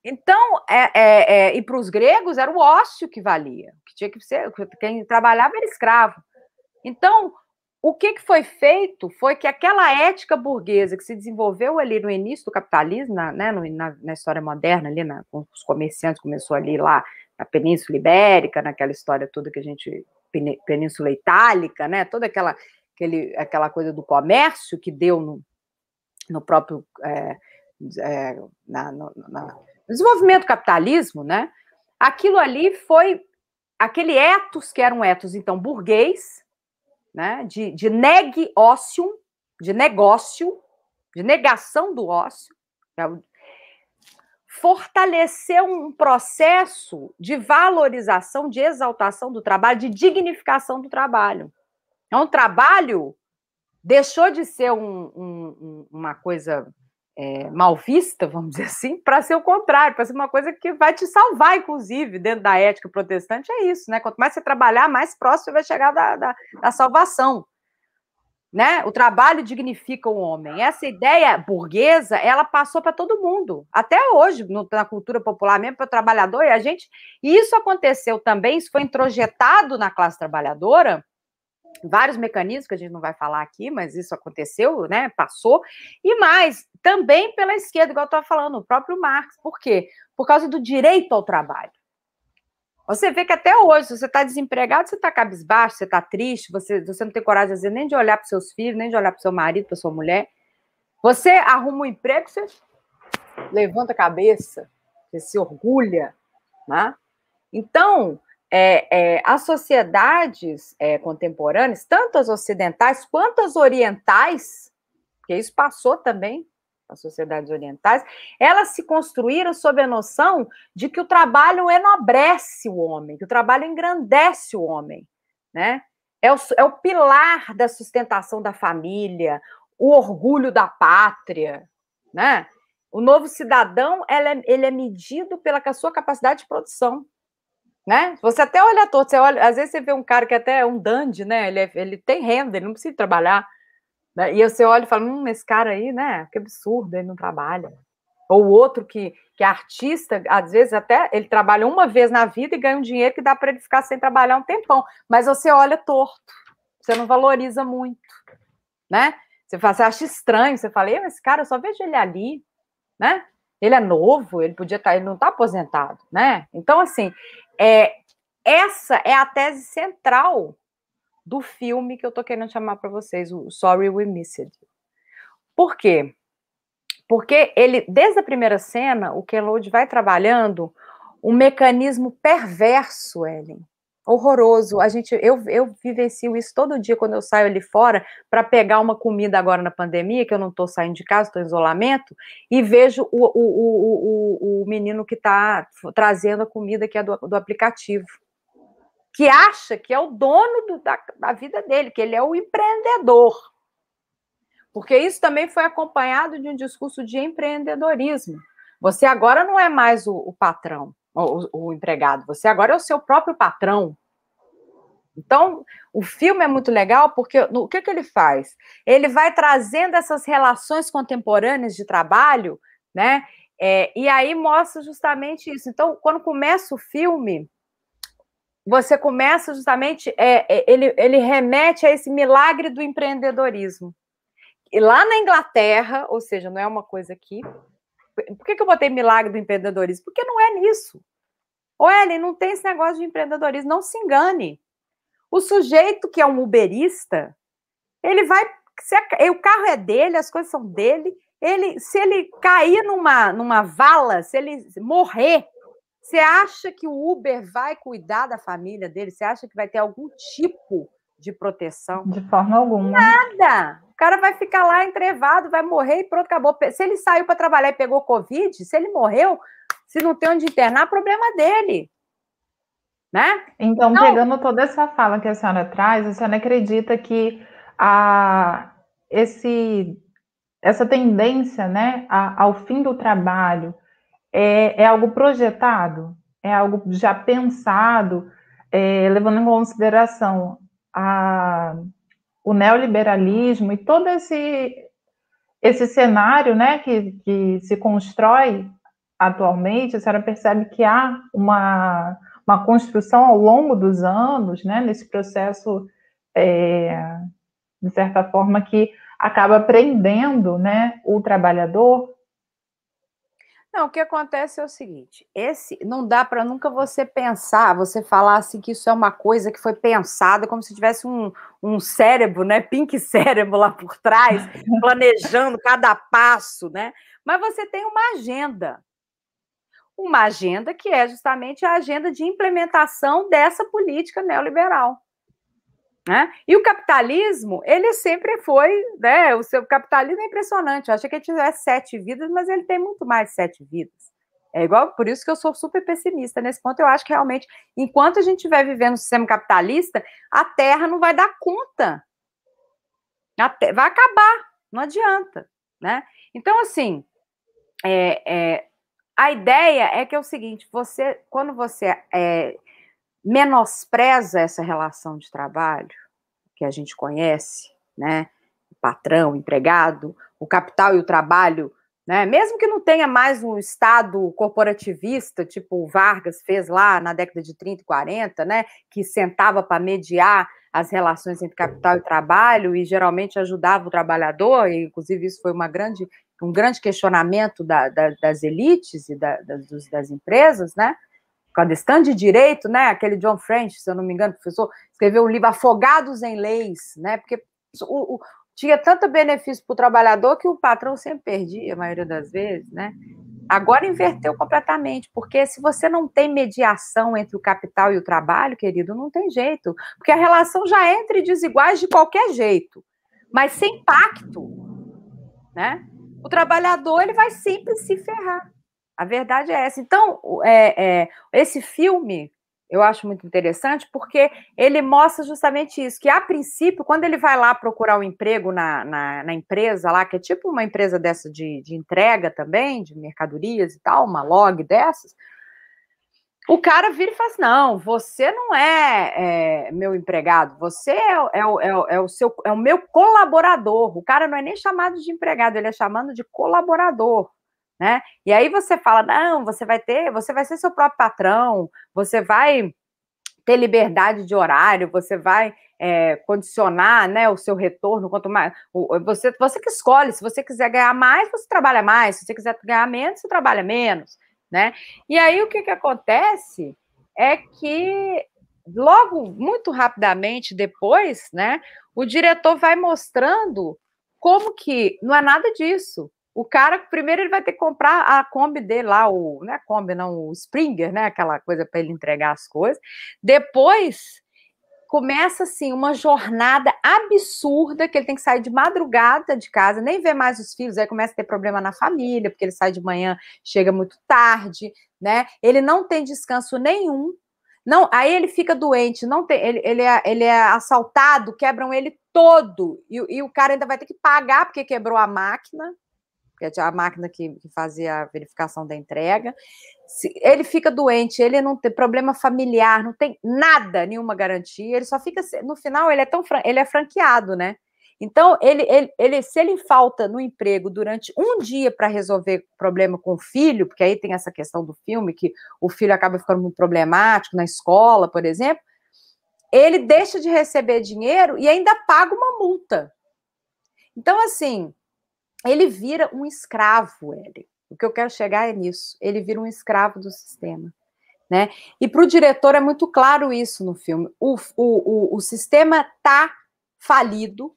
Então, é, é, é, e para os gregos era o ócio que valia, que tinha que ser, quem trabalhava era escravo. Então, o que, que foi feito foi que aquela ética burguesa que se desenvolveu ali no início do capitalismo, na, né, na, na história moderna, ali, na, com os comerciantes começou ali lá na Península Ibérica, naquela história toda que a gente. Península Itálica, né? Toda aquela, aquele, aquela coisa do comércio que deu no, no próprio. É, é, na, na, desenvolvimento do capitalismo, né? Aquilo ali foi aquele etos que era um etos então burguês, né? De, de neg ócio, de negócio, de negação do ócio, né, fortaleceu um processo de valorização, de exaltação do trabalho, de dignificação do trabalho. Então, o trabalho deixou de ser um, um, uma coisa é, mal vista, vamos dizer assim, (laughs) para ser o contrário, para ser uma coisa que vai te salvar, inclusive, dentro da ética protestante, é isso, né? Quanto mais você trabalhar, mais próximo você vai chegar da, da, da salvação. Né? O trabalho dignifica o homem. Essa ideia burguesa, ela passou para todo mundo, até hoje, no, na cultura popular mesmo, para o trabalhador, e a gente. E isso aconteceu também, isso foi introjetado na classe trabalhadora, vários mecanismos que a gente não vai falar aqui, mas isso aconteceu, né? Passou. E mais, também pela esquerda, igual eu estava falando, o próprio Marx. Por quê? Por causa do direito ao trabalho. Você vê que até hoje, se você está desempregado, você está cabisbaixo, você está triste, você, você não tem coragem, às vezes, nem de olhar para seus filhos, nem de olhar para seu marido, para sua mulher. Você arruma um emprego, você levanta a cabeça, você se orgulha, né? Então, é, é, as sociedades é, contemporâneas, tanto as ocidentais quanto as orientais, que isso passou também as sociedades orientais, elas se construíram sob a noção de que o trabalho enobrece o homem, que o trabalho engrandece o homem, né? É o, é o pilar da sustentação da família, o orgulho da pátria, né? O novo cidadão, ele é, ele é medido pela sua capacidade de produção né? Você até olha torto, você olha, às vezes você vê um cara que até é um dandy, né? Ele, é, ele tem renda, ele não precisa trabalhar. Né? E você olha e fala, hum, esse cara aí, né? Que absurdo, ele não trabalha. Ou outro que, que é artista, às vezes até ele trabalha uma vez na vida e ganha um dinheiro que dá para ele ficar sem trabalhar um tempão. Mas você olha torto, você não valoriza muito, né? Você, fala, você acha estranho, você fala, esse cara, eu só vejo ele ali, né? Ele é novo, ele podia estar, tá, ele não está aposentado, né? Então, assim, é, essa é a tese central do filme que eu tô querendo chamar para vocês, o Sorry We Missed. Por quê? Porque ele, desde a primeira cena, o Kelode vai trabalhando um mecanismo perverso, Ellen, horroroso. A gente, eu, eu vivencio isso todo dia quando eu saio ali fora para pegar uma comida agora na pandemia, que eu não estou saindo de casa, estou em isolamento, e vejo o, o, o, o, o menino que está trazendo a comida que é do, do aplicativo. Que acha que é o dono do, da, da vida dele, que ele é o empreendedor. Porque isso também foi acompanhado de um discurso de empreendedorismo. Você agora não é mais o, o patrão, o, o empregado, você agora é o seu próprio patrão. Então, o filme é muito legal porque o que, que ele faz? Ele vai trazendo essas relações contemporâneas de trabalho, né? É, e aí mostra justamente isso. Então, quando começa o filme, você começa justamente. É, é ele, ele remete a esse milagre do empreendedorismo. E lá na Inglaterra, ou seja, não é uma coisa aqui, por que, que eu botei milagre do empreendedorismo? Porque não é nisso. O Ellen, não tem esse negócio de empreendedorismo, não se engane. O sujeito que é um uberista, ele vai. A, o carro é dele, as coisas são dele. Ele, se ele cair numa, numa vala, se ele morrer, você acha que o Uber vai cuidar da família dele? Você acha que vai ter algum tipo de proteção? De forma alguma. Nada! cara vai ficar lá entrevado, vai morrer e pronto, acabou. Se ele saiu para trabalhar e pegou Covid, se ele morreu, se não tem onde internar, problema dele. Né? Então, pegando toda essa fala que a senhora traz, a senhora acredita que a, esse, essa tendência né, a, ao fim do trabalho é, é algo projetado? É algo já pensado, é, levando em consideração a o neoliberalismo e todo esse, esse cenário né, que, que se constrói atualmente, a senhora percebe que há uma, uma construção ao longo dos anos, né, nesse processo, é, de certa forma, que acaba prendendo né, o trabalhador não, o que acontece é o seguinte: esse não dá para nunca você pensar, você falar assim que isso é uma coisa que foi pensada, como se tivesse um, um cérebro, né? Pink (laughs) cérebro lá por trás, (laughs) planejando cada passo, né? Mas você tem uma agenda. Uma agenda que é justamente a agenda de implementação dessa política neoliberal. Né? E o capitalismo, ele sempre foi, né? O seu capitalismo é impressionante. Eu achei que ele tivesse sete vidas, mas ele tem muito mais sete vidas. É igual, por isso que eu sou super pessimista nesse ponto. Eu acho que realmente, enquanto a gente estiver vivendo um sistema capitalista, a Terra não vai dar conta. vai acabar, não adianta, né? Então, assim, é, é, a ideia é que é o seguinte: você, quando você é, menospreza essa relação de trabalho que a gente conhece, né? patrão, empregado, o capital e o trabalho, né? Mesmo que não tenha mais um estado corporativista, tipo o Vargas fez lá na década de 30 e 40, né, que sentava para mediar as relações entre capital e trabalho e geralmente ajudava o trabalhador, e, inclusive isso foi uma grande um grande questionamento da, da, das elites e da, das, das empresas, né? Cadestante de Direito, né? Aquele John French, se eu não me engano, professor, escreveu um livro Afogados em Leis, né? Porque o, o, tinha tanto benefício para o trabalhador que o patrão sempre perdia, a maioria das vezes, né? Agora inverteu completamente, porque se você não tem mediação entre o capital e o trabalho, querido, não tem jeito. Porque a relação já é entre desiguais de qualquer jeito, mas sem pacto, né? O trabalhador ele vai sempre se ferrar. A verdade é essa. Então, é, é, esse filme eu acho muito interessante porque ele mostra justamente isso, que a princípio, quando ele vai lá procurar um emprego na, na, na empresa lá, que é tipo uma empresa dessa de, de entrega também, de mercadorias e tal, uma log dessas, o cara vira e fala assim, não, você não é, é meu empregado, você é, é, é, é, o seu, é o meu colaborador. O cara não é nem chamado de empregado, ele é chamado de colaborador né? E aí você fala, não, você vai ter, você vai ser seu próprio patrão, você vai ter liberdade de horário, você vai é, condicionar né, o seu retorno, quanto mais. O, você, você que escolhe, se você quiser ganhar mais, você trabalha mais, se você quiser ganhar menos, você trabalha menos. Né? E aí o que, que acontece é que logo, muito rapidamente depois, né, o diretor vai mostrando como que não é nada disso. O cara, primeiro, ele vai ter que comprar a Kombi dele lá, o, né, Kombi, não, o Springer, né, aquela coisa para ele entregar as coisas. Depois, começa, assim, uma jornada absurda, que ele tem que sair de madrugada de casa, nem ver mais os filhos, aí começa a ter problema na família, porque ele sai de manhã, chega muito tarde, né, ele não tem descanso nenhum, não, aí ele fica doente, não tem, ele, ele, é, ele é assaltado, quebram ele todo, e, e o cara ainda vai ter que pagar porque quebrou a máquina, porque a máquina que, que fazia a verificação da entrega. Se, ele fica doente, ele não tem problema familiar, não tem nada, nenhuma garantia, ele só fica. No final, ele é tão ele é franqueado, né? Então, ele, ele, ele, se ele falta no emprego durante um dia para resolver problema com o filho, porque aí tem essa questão do filme, que o filho acaba ficando muito problemático na escola, por exemplo, ele deixa de receber dinheiro e ainda paga uma multa. Então, assim, ele vira um escravo, ele. O que eu quero chegar é nisso. Ele vira um escravo do sistema. Né? E para o diretor é muito claro isso no filme. O, o, o, o sistema está falido,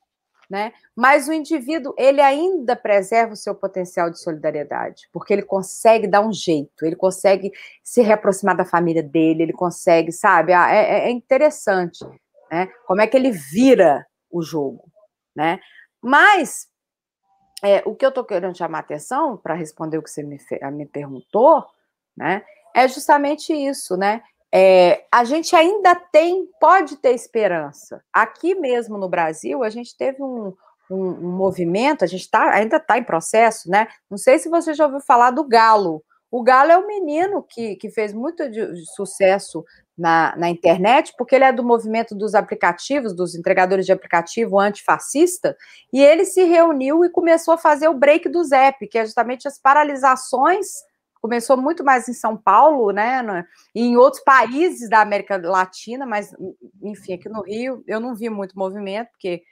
né? mas o indivíduo ele ainda preserva o seu potencial de solidariedade, porque ele consegue dar um jeito, ele consegue se reaproximar da família dele, ele consegue, sabe? Ah, é, é, é interessante né? como é que ele vira o jogo. Né? Mas é, o que eu estou querendo chamar atenção para responder o que você me, me perguntou, né? É justamente isso, né? É, a gente ainda tem, pode ter esperança. Aqui mesmo no Brasil, a gente teve um, um, um movimento, a gente tá, ainda está em processo, né? Não sei se você já ouviu falar do Galo. O Galo é um menino que, que fez muito de, de sucesso na, na, internet, porque ele é do movimento dos aplicativos, dos entregadores de aplicativo antifascista, e ele se reuniu e começou a fazer o break do ZEP, que é justamente as paralisações, começou muito mais em São Paulo, né, e em outros países da América Latina, mas, enfim, aqui no Rio eu não vi muito movimento, porque,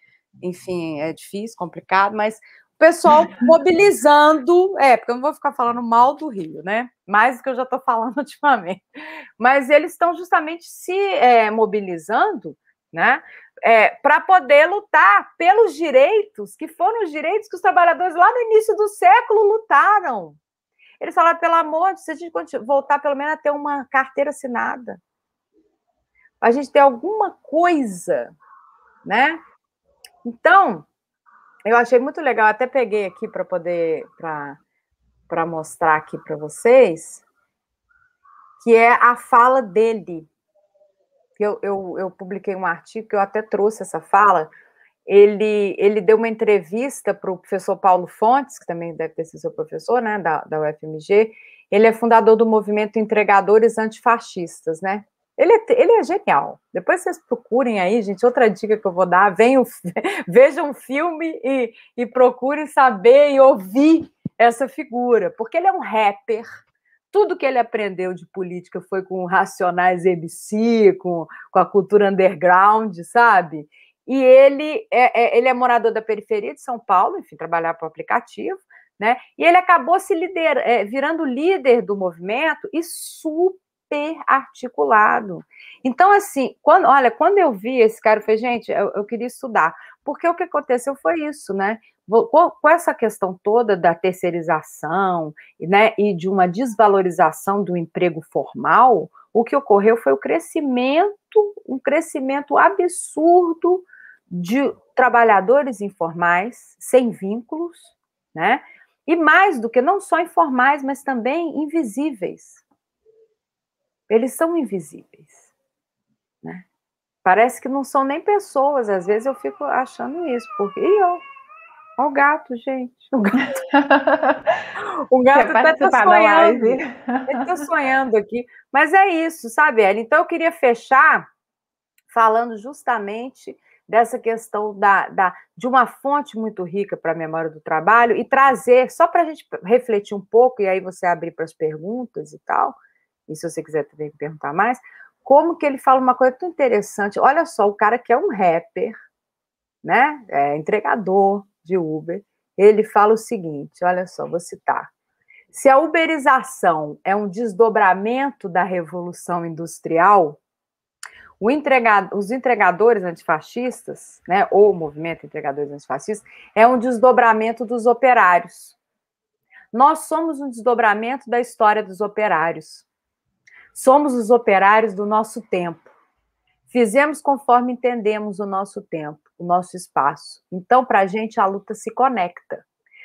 enfim, é difícil, complicado, mas pessoal mobilizando. É, porque eu não vou ficar falando mal do Rio, né? Mais do que eu já estou falando (laughs) ultimamente. Mas eles estão justamente se é, mobilizando, né? É, para poder lutar pelos direitos que foram os direitos que os trabalhadores lá no início do século lutaram. Eles falaram, pelo amor de Deus, se a gente voltar pelo menos a ter uma carteira assinada, a gente ter alguma coisa, né? Então, eu achei muito legal, até peguei aqui para poder para mostrar aqui para vocês, que é a fala dele. Eu, eu, eu publiquei um artigo que eu até trouxe essa fala. Ele, ele deu uma entrevista para o professor Paulo Fontes, que também deve ter sido seu professor, né, da, da UFMG. Ele é fundador do movimento Entregadores Antifascistas, né? Ele é, ele é genial. Depois vocês procurem aí, gente. Outra dica que eu vou dar: venham, (laughs) vejam um filme e, e procurem saber e ouvir essa figura, porque ele é um rapper. Tudo que ele aprendeu de política foi com Racionais MC, com, com a cultura underground, sabe? E ele é, é, ele é morador da periferia de São Paulo, enfim, trabalhava para o aplicativo, né? E ele acabou se lider, é, virando líder do movimento e super per-articulado. Então, assim, quando, olha, quando eu vi esse cara, eu falei, gente, eu, eu queria estudar. Porque o que aconteceu foi isso, né? com essa questão toda da terceirização né, e de uma desvalorização do emprego formal, o que ocorreu foi o crescimento, um crescimento absurdo de trabalhadores informais, sem vínculos, né? E mais do que não só informais, mas também invisíveis. Eles são invisíveis. Né? Parece que não são nem pessoas, às vezes eu fico achando isso, porque. E eu? Olha o gato, gente. O gato. (laughs) o gato até tá sonhando. Ele tá sonhando aqui. Mas é isso, sabe, Ellen? Então eu queria fechar falando justamente dessa questão da, da, de uma fonte muito rica para a memória do trabalho e trazer, só para a gente refletir um pouco, e aí você abrir para as perguntas e tal, e se você quiser também perguntar mais, como que ele fala uma coisa tão interessante. Olha só, o cara que é um rapper, né, é entregador de Uber, ele fala o seguinte, olha só, vou citar. Se a uberização é um desdobramento da revolução industrial, Entregado, os entregadores antifascistas, né, ou o movimento entregadores antifascistas, é um desdobramento dos operários. Nós somos um desdobramento da história dos operários. Somos os operários do nosso tempo. Fizemos conforme entendemos o nosso tempo, o nosso espaço. Então, para a gente, a luta se conecta.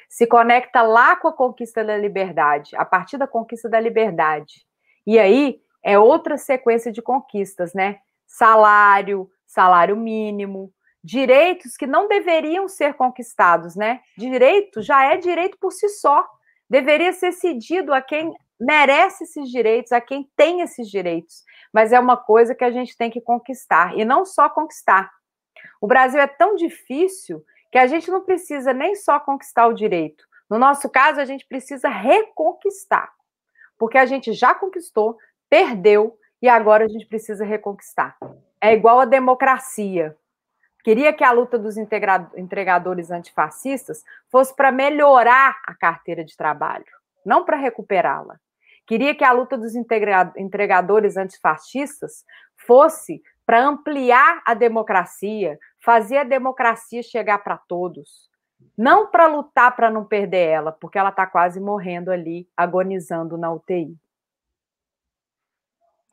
Se conecta lá com a conquista da liberdade, a partir da conquista da liberdade. E aí é outra sequência de conquistas, né? Salário, salário mínimo, direitos que não deveriam ser conquistados, né? Direito já é direito por si só. Deveria ser cedido a quem merece esses direitos, a quem tem esses direitos. Mas é uma coisa que a gente tem que conquistar, e não só conquistar. O Brasil é tão difícil que a gente não precisa nem só conquistar o direito. No nosso caso, a gente precisa reconquistar, porque a gente já conquistou, perdeu, e agora a gente precisa reconquistar. É igual a democracia. Queria que a luta dos entregadores antifascistas fosse para melhorar a carteira de trabalho não para recuperá-la. Queria que a luta dos entregadores antifascistas fosse para ampliar a democracia, fazer a democracia chegar para todos. Não para lutar para não perder ela, porque ela está quase morrendo ali, agonizando na UTI.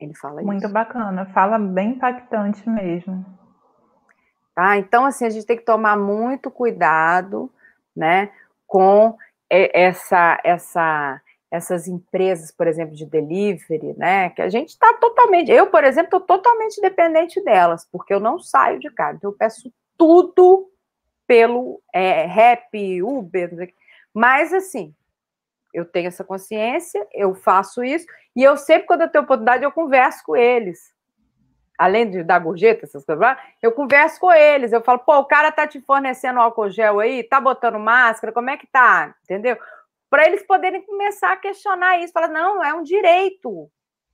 Ele fala Muito isso. bacana, fala bem impactante mesmo. Ah, então assim, a gente tem que tomar muito cuidado, né, com é, essa, essa, essas empresas, por exemplo, de delivery, né? Que a gente está totalmente. Eu, por exemplo, estou totalmente dependente delas, porque eu não saio de casa. Então, eu peço tudo pelo é, rap, Uber, mas assim, eu tenho essa consciência, eu faço isso, e eu sempre, quando eu tenho oportunidade, eu converso com eles além de dar gorjeta, essas coisas lá, eu converso com eles, eu falo, pô, o cara tá te fornecendo álcool gel aí, tá botando máscara, como é que tá? Entendeu? Para eles poderem começar a questionar isso, falar, não, é um direito.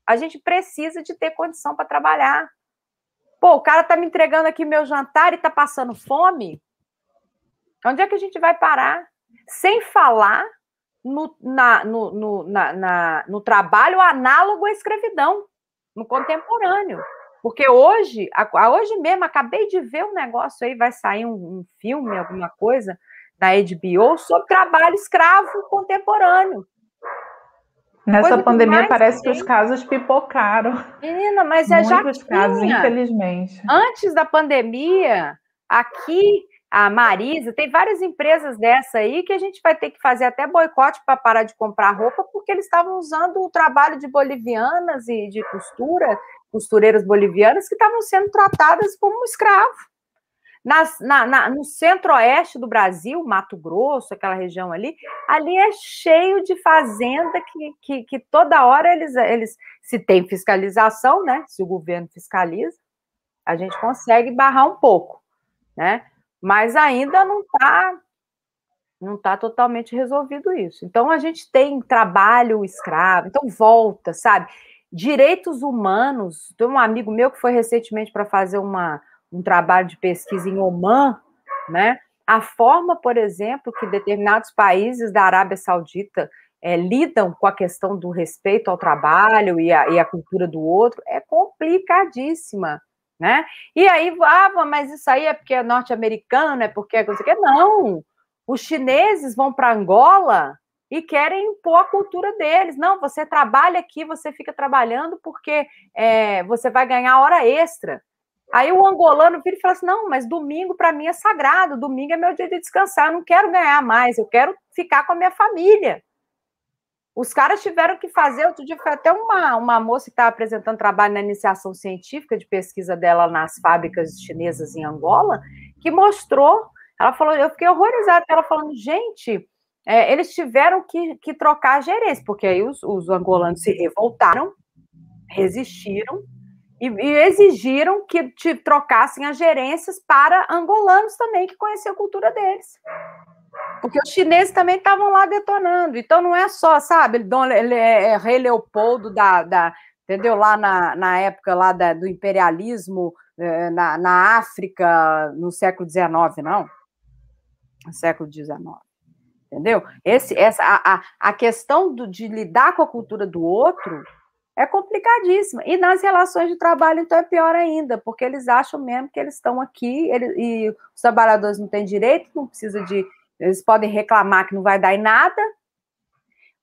A gente precisa de ter condição para trabalhar. Pô, o cara tá me entregando aqui meu jantar e tá passando fome? Onde é que a gente vai parar? Sem falar no, na, no, no, na, na, no trabalho análogo à escravidão, no contemporâneo. Porque hoje, hoje mesmo, acabei de ver um negócio aí, vai sair um, um filme, alguma coisa, da HBO, sobre trabalho escravo contemporâneo. Nessa coisa pandemia que parece que os casos pipocaram. Menina, mas é já Muitos casos, infelizmente. Antes da pandemia, aqui a Marisa, tem várias empresas dessa aí que a gente vai ter que fazer até boicote para parar de comprar roupa, porque eles estavam usando o trabalho de bolivianas e de costura costureiras bolivianas que estavam sendo tratadas como escravo. Nas, na, na, no centro-oeste do Brasil, Mato Grosso, aquela região ali, ali é cheio de fazenda que, que, que, toda hora eles, eles, se tem fiscalização, né? Se o governo fiscaliza, a gente consegue barrar um pouco, né? Mas ainda não está não está totalmente resolvido isso. Então a gente tem trabalho escravo, então volta, sabe? direitos humanos. Tem um amigo meu que foi recentemente para fazer uma, um trabalho de pesquisa em Oman, né? A forma, por exemplo, que determinados países da Arábia Saudita é, lidam com a questão do respeito ao trabalho e a, e a cultura do outro é complicadíssima, né? E aí, ah, mas isso aí é porque é norte-americano, é porque é coisa que. Não! Os chineses vão para Angola, e querem impor a cultura deles. Não, você trabalha aqui, você fica trabalhando porque é, você vai ganhar hora extra. Aí o angolano vira e fala assim: não, mas domingo para mim é sagrado, domingo é meu dia de descansar, eu não quero ganhar mais, eu quero ficar com a minha família. Os caras tiveram que fazer, outro dia foi até uma, uma moça que estava apresentando trabalho na iniciação científica de pesquisa dela nas fábricas chinesas em Angola, que mostrou, ela falou, eu fiquei horrorizada, ela falando, gente, é, eles tiveram que, que trocar a gerência, porque aí os, os angolanos se revoltaram, resistiram e, e exigiram que te trocassem as gerências para angolanos também, que conheciam a cultura deles. Porque os chineses também estavam lá detonando. Então não é só, sabe, Dom Le, Le, é, Rei Leopoldo da, da, entendeu? Lá na, na época lá da, do imperialismo é, na, na África no século XIX, não? No século XIX. Entendeu? Esse, essa, a, a questão do, de lidar com a cultura do outro é complicadíssima. E nas relações de trabalho, então, é pior ainda, porque eles acham mesmo que eles estão aqui e os trabalhadores não têm direito, não precisa de. Eles podem reclamar que não vai dar em nada,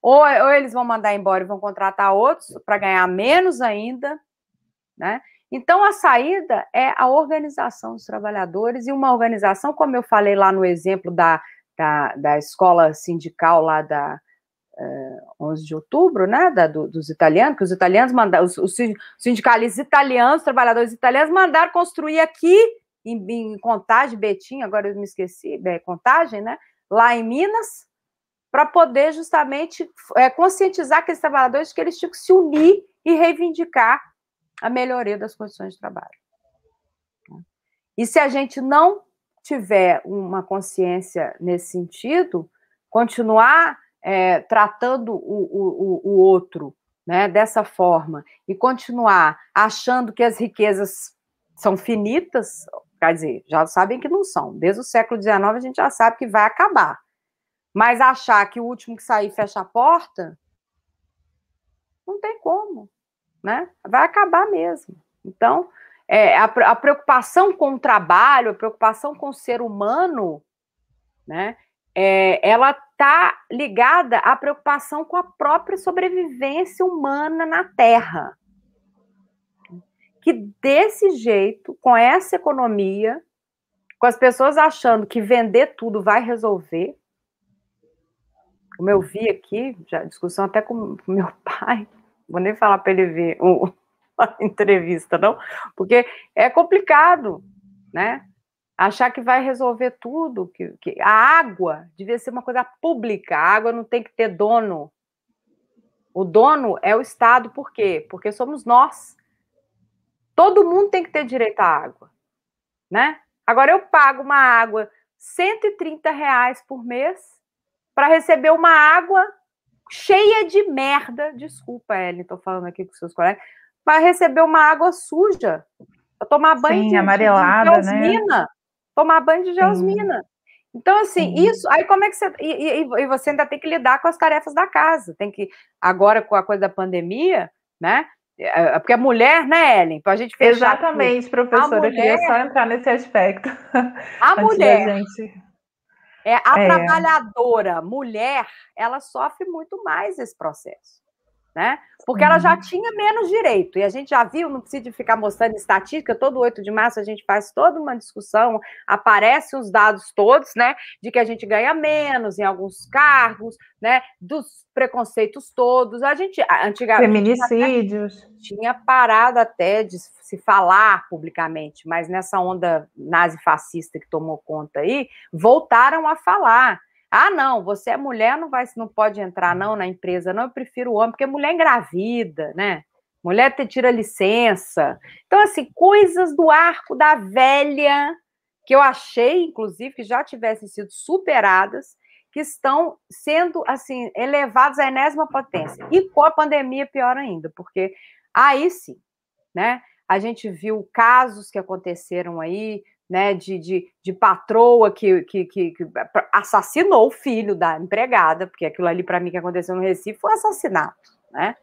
ou, ou eles vão mandar embora e vão contratar outros para ganhar menos ainda, né? Então, a saída é a organização dos trabalhadores e uma organização, como eu falei lá no exemplo da, da, da escola sindical lá da uh, eh, 11 de outubro, né, da, do, dos italianos, que os italianos mandaram, os, os sindicalistas italianos, os trabalhadores italianos mandaram construir aqui em, em Contagem, Betim, agora eu me esqueci, é, Contagem, né, lá em Minas, para poder justamente é, conscientizar aqueles trabalhadores que eles tinham que se unir e reivindicar a melhoria das condições de trabalho. Né. E se a gente não tiver uma consciência nesse sentido, continuar é, tratando o, o, o outro né, dessa forma e continuar achando que as riquezas são finitas, quer dizer, já sabem que não são. Desde o século XIX a gente já sabe que vai acabar. Mas achar que o último que sair fecha a porta, não tem como, né? Vai acabar mesmo. Então, é, a, a, preocupação com o trabalho, a preocupação com o ser humano, né, é, ela está ligada à preocupação com a própria sobrevivência humana na Terra. Que desse jeito, com essa economia, com as pessoas achando que vender tudo vai resolver, como eu vi aqui, já discussão até com meu (laughs) pai, vou nem falar para ele ver, o, (laughs) entrevista, não? Porque é complicado, né? Achar que vai resolver tudo, que, que a água devia ser uma coisa pública, a água não tem que ter dono. O dono é o Estado, por quê? Porque somos nós. Todo mundo tem que ter direito à água, né? Agora eu pago uma água 130 reais por mês para receber uma água cheia de merda. Desculpa, Ellen, estou falando aqui com seus colegas, vai receber uma água suja, tomar banho Sim, de, amarelada, de né? tomar banho de geosmina. Sim. Então, assim, Sim. isso, aí como é que você. E, e, e, você ainda tem que lidar com as tarefas da casa. Tem que, agora com a coisa da pandemia, né? É, é, é porque a mulher, né, Ellen? Para a gente fechar. Exatamente, tudo. professora, mulher, eu queria só entrar nesse aspecto. A mulher. Gente... É, a é. trabalhadora, mulher, ela sofre muito mais esse processo né? Porque ela já uhum. tinha menos direito, e a gente já viu, não precisa ficar mostrando estatística, todo 8 de março a gente faz toda uma discussão, aparecem os dados todos, né? De que a gente ganha menos em alguns cargos, né? Dos preconceitos todos. A gente antigamente. Feminicídios. Tinha parado até de se falar publicamente, mas nessa onda nazi-fascista que tomou conta aí, voltaram a falar. Ah, não, você é mulher, não vai, não pode entrar não na empresa, não, eu prefiro o homem, porque mulher engravida, né? Mulher te tira licença. Então, assim, coisas do arco da velha, que eu achei, inclusive, que já tivessem sido superadas, que estão sendo, assim, elevadas à enésima potência. E com a pandemia, pior ainda, porque aí sim, né? A gente viu casos que aconteceram aí né, de, de, de patroa que, que, que, que, assassinou o filho da empregada, porque aquilo ali para mim que aconteceu no Recife foi assassinato, né?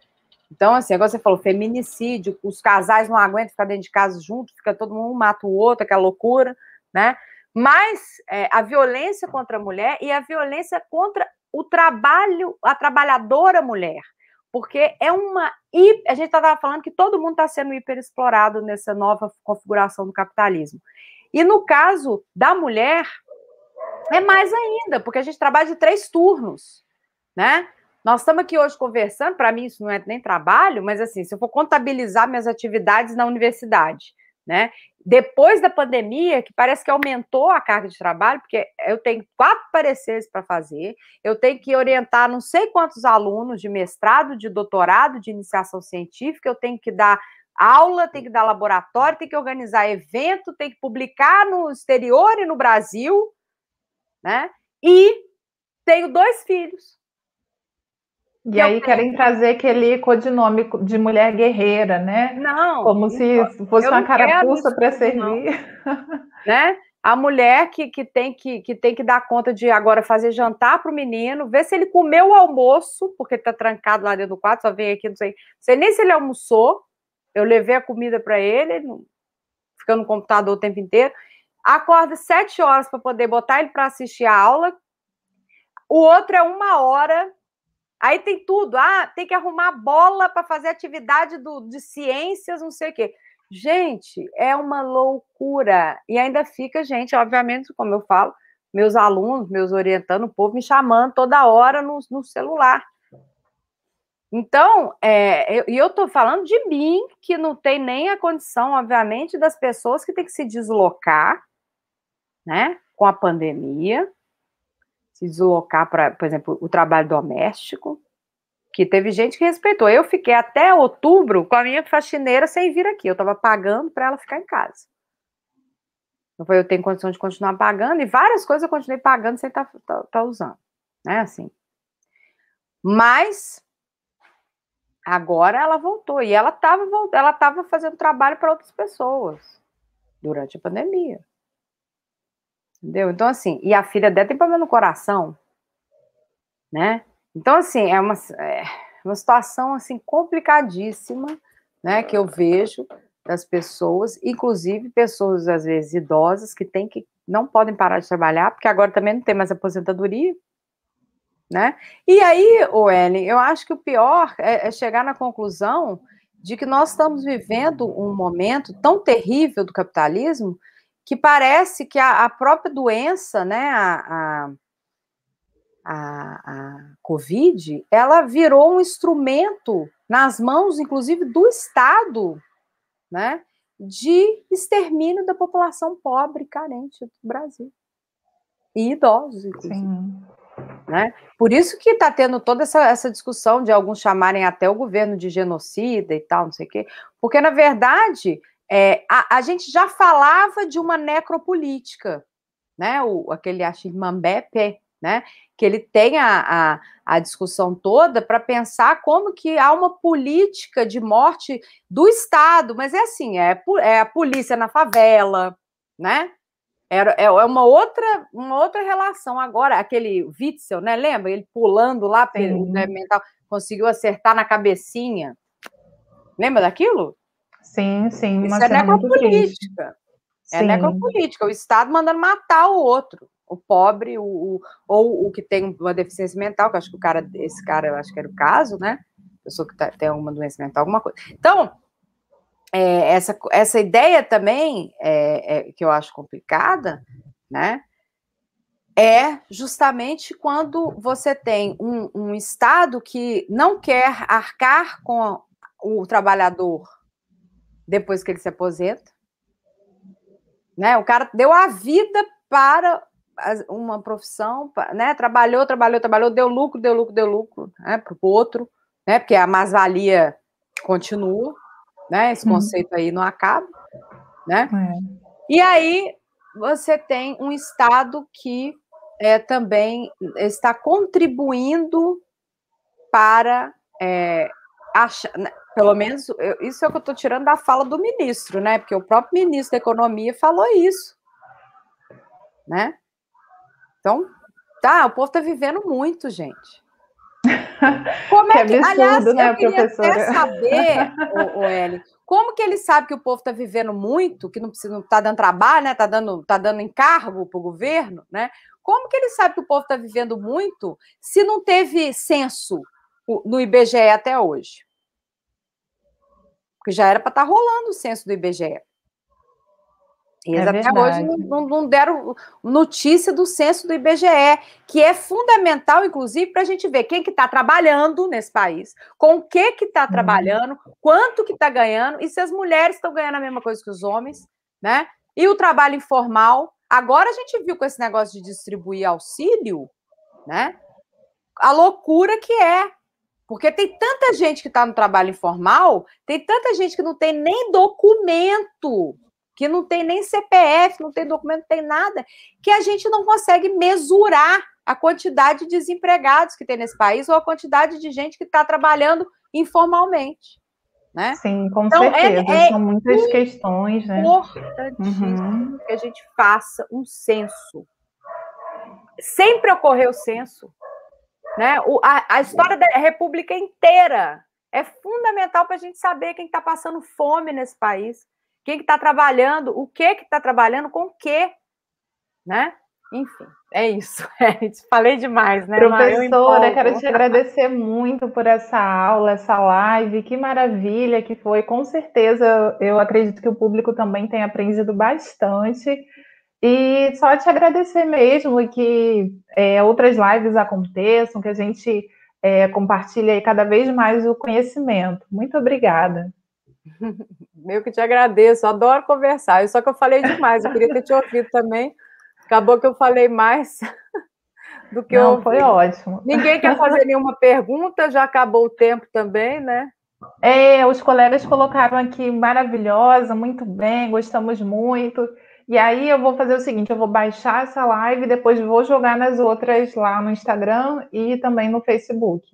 Então, assim, é agora você falou feminicídio, os casais não aguentam ficar dentro de casa junto, fica todo mundo um mata o outro, aquela loucura, né? Mas é, a violência contra a mulher e a violência contra o trabalho, a trabalhadora mulher porque é uma. A gente estava falando que todo mundo está sendo hiperexplorado nessa nova configuração do capitalismo. E no caso da mulher, é mais ainda, porque a gente trabalha de três turnos, né? Nós estamos aqui hoje conversando, para mim isso não é nem trabalho, mas assim, se eu for contabilizar minhas atividades na universidade, né? Depois da pandemia, que parece que aumentou a carga de trabalho, porque eu tenho quatro pareceres para fazer, eu tenho que orientar não sei quantos alunos de mestrado, de doutorado, de iniciação científica, eu tenho que dar aula, tem que dar laboratório, tem que organizar evento, tem que publicar no exterior e no Brasil, né? E tenho dois filhos. E aí querem trazer aquele codinome de mulher guerreira, né? Não. Como se fosse uma carapuça para servir. (laughs) né? A mulher que, que, tem que, que tem que dar conta de agora fazer jantar para o menino, ver se ele comeu o almoço, porque está trancado lá dentro do quarto, só vem aqui, não sei, não sei nem se ele almoçou, eu levei a comida para ele, ele no computador o tempo inteiro. Acorda sete horas para poder botar ele para assistir a aula. O outro é uma hora. Aí tem tudo. Ah, tem que arrumar bola para fazer atividade do, de ciências, não sei o quê. Gente, é uma loucura. E ainda fica, gente, obviamente, como eu falo, meus alunos, meus orientando, o povo me chamando toda hora no, no celular. Então, é, eu, eu estou falando de mim, que não tem nem a condição, obviamente, das pessoas que têm que se deslocar, né, com a pandemia, se deslocar para, por exemplo, o trabalho doméstico, que teve gente que respeitou. Eu fiquei até outubro com a minha faxineira sem vir aqui, eu estava pagando para ela ficar em casa. Eu eu tenho condição de continuar pagando, e várias coisas eu continuei pagando sem estar tá, tá, tá usando, né, assim. Mas Agora ela voltou e ela estava ela tava fazendo trabalho para outras pessoas durante a pandemia. Entendeu? Então, assim, e a filha dela tem problema no coração, né? Então, assim, é uma, é uma situação, assim, complicadíssima, né, que eu vejo das pessoas, inclusive pessoas, às vezes, idosas, que tem que, não podem parar de trabalhar, porque agora também não tem mais aposentadoria, né? E aí, Oelen, eu acho que o pior é, é chegar na conclusão de que nós estamos vivendo um momento tão terrível do capitalismo que parece que a, a própria doença, né, a, a, a, Covid, ela virou um instrumento nas mãos, inclusive, do Estado, né, de extermínio da população pobre, carente do Brasil. E idosos, inclusive. Sim. Né? Por isso que está tendo toda essa, essa discussão de alguns chamarem até o governo de genocida e tal, não sei o quê, porque, na verdade, é, a, a, gente já falava de uma necropolítica, né? O, aquele Achim Mambepe, né? Que ele tem a, a, a discussão toda para pensar como que há uma política de morte do Estado, mas é assim, é, é a polícia na favela, né? Era, é, é, uma outra uma outra relação agora. Aquele Witzel, né? Lembra? Ele pulando lá né, mental, conseguiu acertar na cabecinha. Lembra daquilo? Sim, sim. Isso é, é necropolítica. É necropolítica. O Estado mandando matar o outro. O pobre, o, o, ou o que tem uma deficiência mental, que acho que o cara, esse cara, eu acho que era o caso, né? Pessoa que tá, tem alguma doença mental, alguma coisa. Então, é, essa, essa ideia também, é, é, que eu acho complicada, né? É justamente quando você tem um, um Estado que não quer arcar com o trabalhador depois que ele se aposenta. Né? O cara deu a vida para uma profissão, né? Trabalhou, trabalhou, trabalhou, deu lucro, deu lucro, deu lucro, né? Para o outro, né? Porque a mais-valia continua né? Esse uhum. conceito aí não acaba, né? É. E aí você tem um Estado que é, também está contribuindo para é, achar, né, pelo menos isso é o que eu estou tirando da fala do ministro, né? Porque o próprio ministro da Economia falou isso, né? Então, tá, o povo está vivendo muito, gente. Como é que, é que absurdo, aliás, né, eu queria professora? até saber, o, (laughs) o como que ele sabe que o povo está vivendo muito, que não precisa, está dando trabalho, né? Está dando, tá dando encargo para o governo, né? Como que ele sabe que o povo está vivendo muito se não teve censo no IBGE até hoje? Porque já era para estar tá rolando o censo do IBGE. E é eles é até hoje não, não, deram notícia do censo do IBGE, que é fundamental, inclusive, para a gente ver quem que está trabalhando nesse país, com o que que está uhum. trabalhando, quanto que está ganhando, e se as mulheres estão ganhando a mesma coisa que os homens, né? E o trabalho informal. Agora a gente viu com esse negócio de distribuir auxílio, né? A loucura que é. Porque tem tanta gente que está no trabalho informal, tem tanta gente que não tem nem documento que não tem nem CPF, não tem documento, não tem nada, que a gente não consegue mesurar a quantidade de desempregados que tem nesse país ou a quantidade de gente que está trabalhando informalmente. Né? Sim, com então, é, certeza. É, é São muitas é questões. Né? uhum. que a gente faça um censo. Sempre ocorreu censo. Né? O, a, a história da República inteira é fundamental para a gente saber quem está passando fome nesse país quem que está trabalhando? O que que está trabalhando? Com o quê? Né? Enfim, é isso. É, (laughs) falei demais, né? Professora, eu quero te agradecer muito por essa aula, essa live. Que maravilha que foi. Com certeza, eu acredito que o público também tem aprendido bastante. E só te agradecer mesmo e que é, outras lives aconteçam, que a gente é, compartilhe cada vez mais o conhecimento. Muito obrigada. (laughs) Meu que te agradeço, adoro conversar. É só que eu falei demais, eu queria ter te ouvido também. Acabou que eu falei mais (laughs) do que Não, eu. Foi ótimo. Ninguém quer fazer nenhuma pergunta, já acabou o tempo também, né? É, os colegas colocaram aqui maravilhosa, muito bem, gostamos muito. E aí eu vou fazer o seguinte, eu vou baixar essa live, depois vou jogar nas outras lá no Instagram e também no Facebook.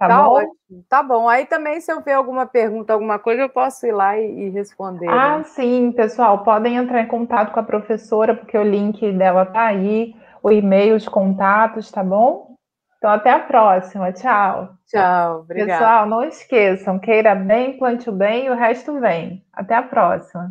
Tá, tá bom? Ótimo. Tá bom. Aí também, se eu ver alguma pergunta, alguma coisa, eu posso ir lá e, e responder. Ah, né? sim, pessoal. Podem entrar em contato com a professora, porque o link dela tá aí, o e-mail, os contatos, tá bom? Então, até a próxima. Tchau. Tchau, obrigada. Pessoal, não esqueçam, queira bem, plante o bem e o resto vem. Até a próxima.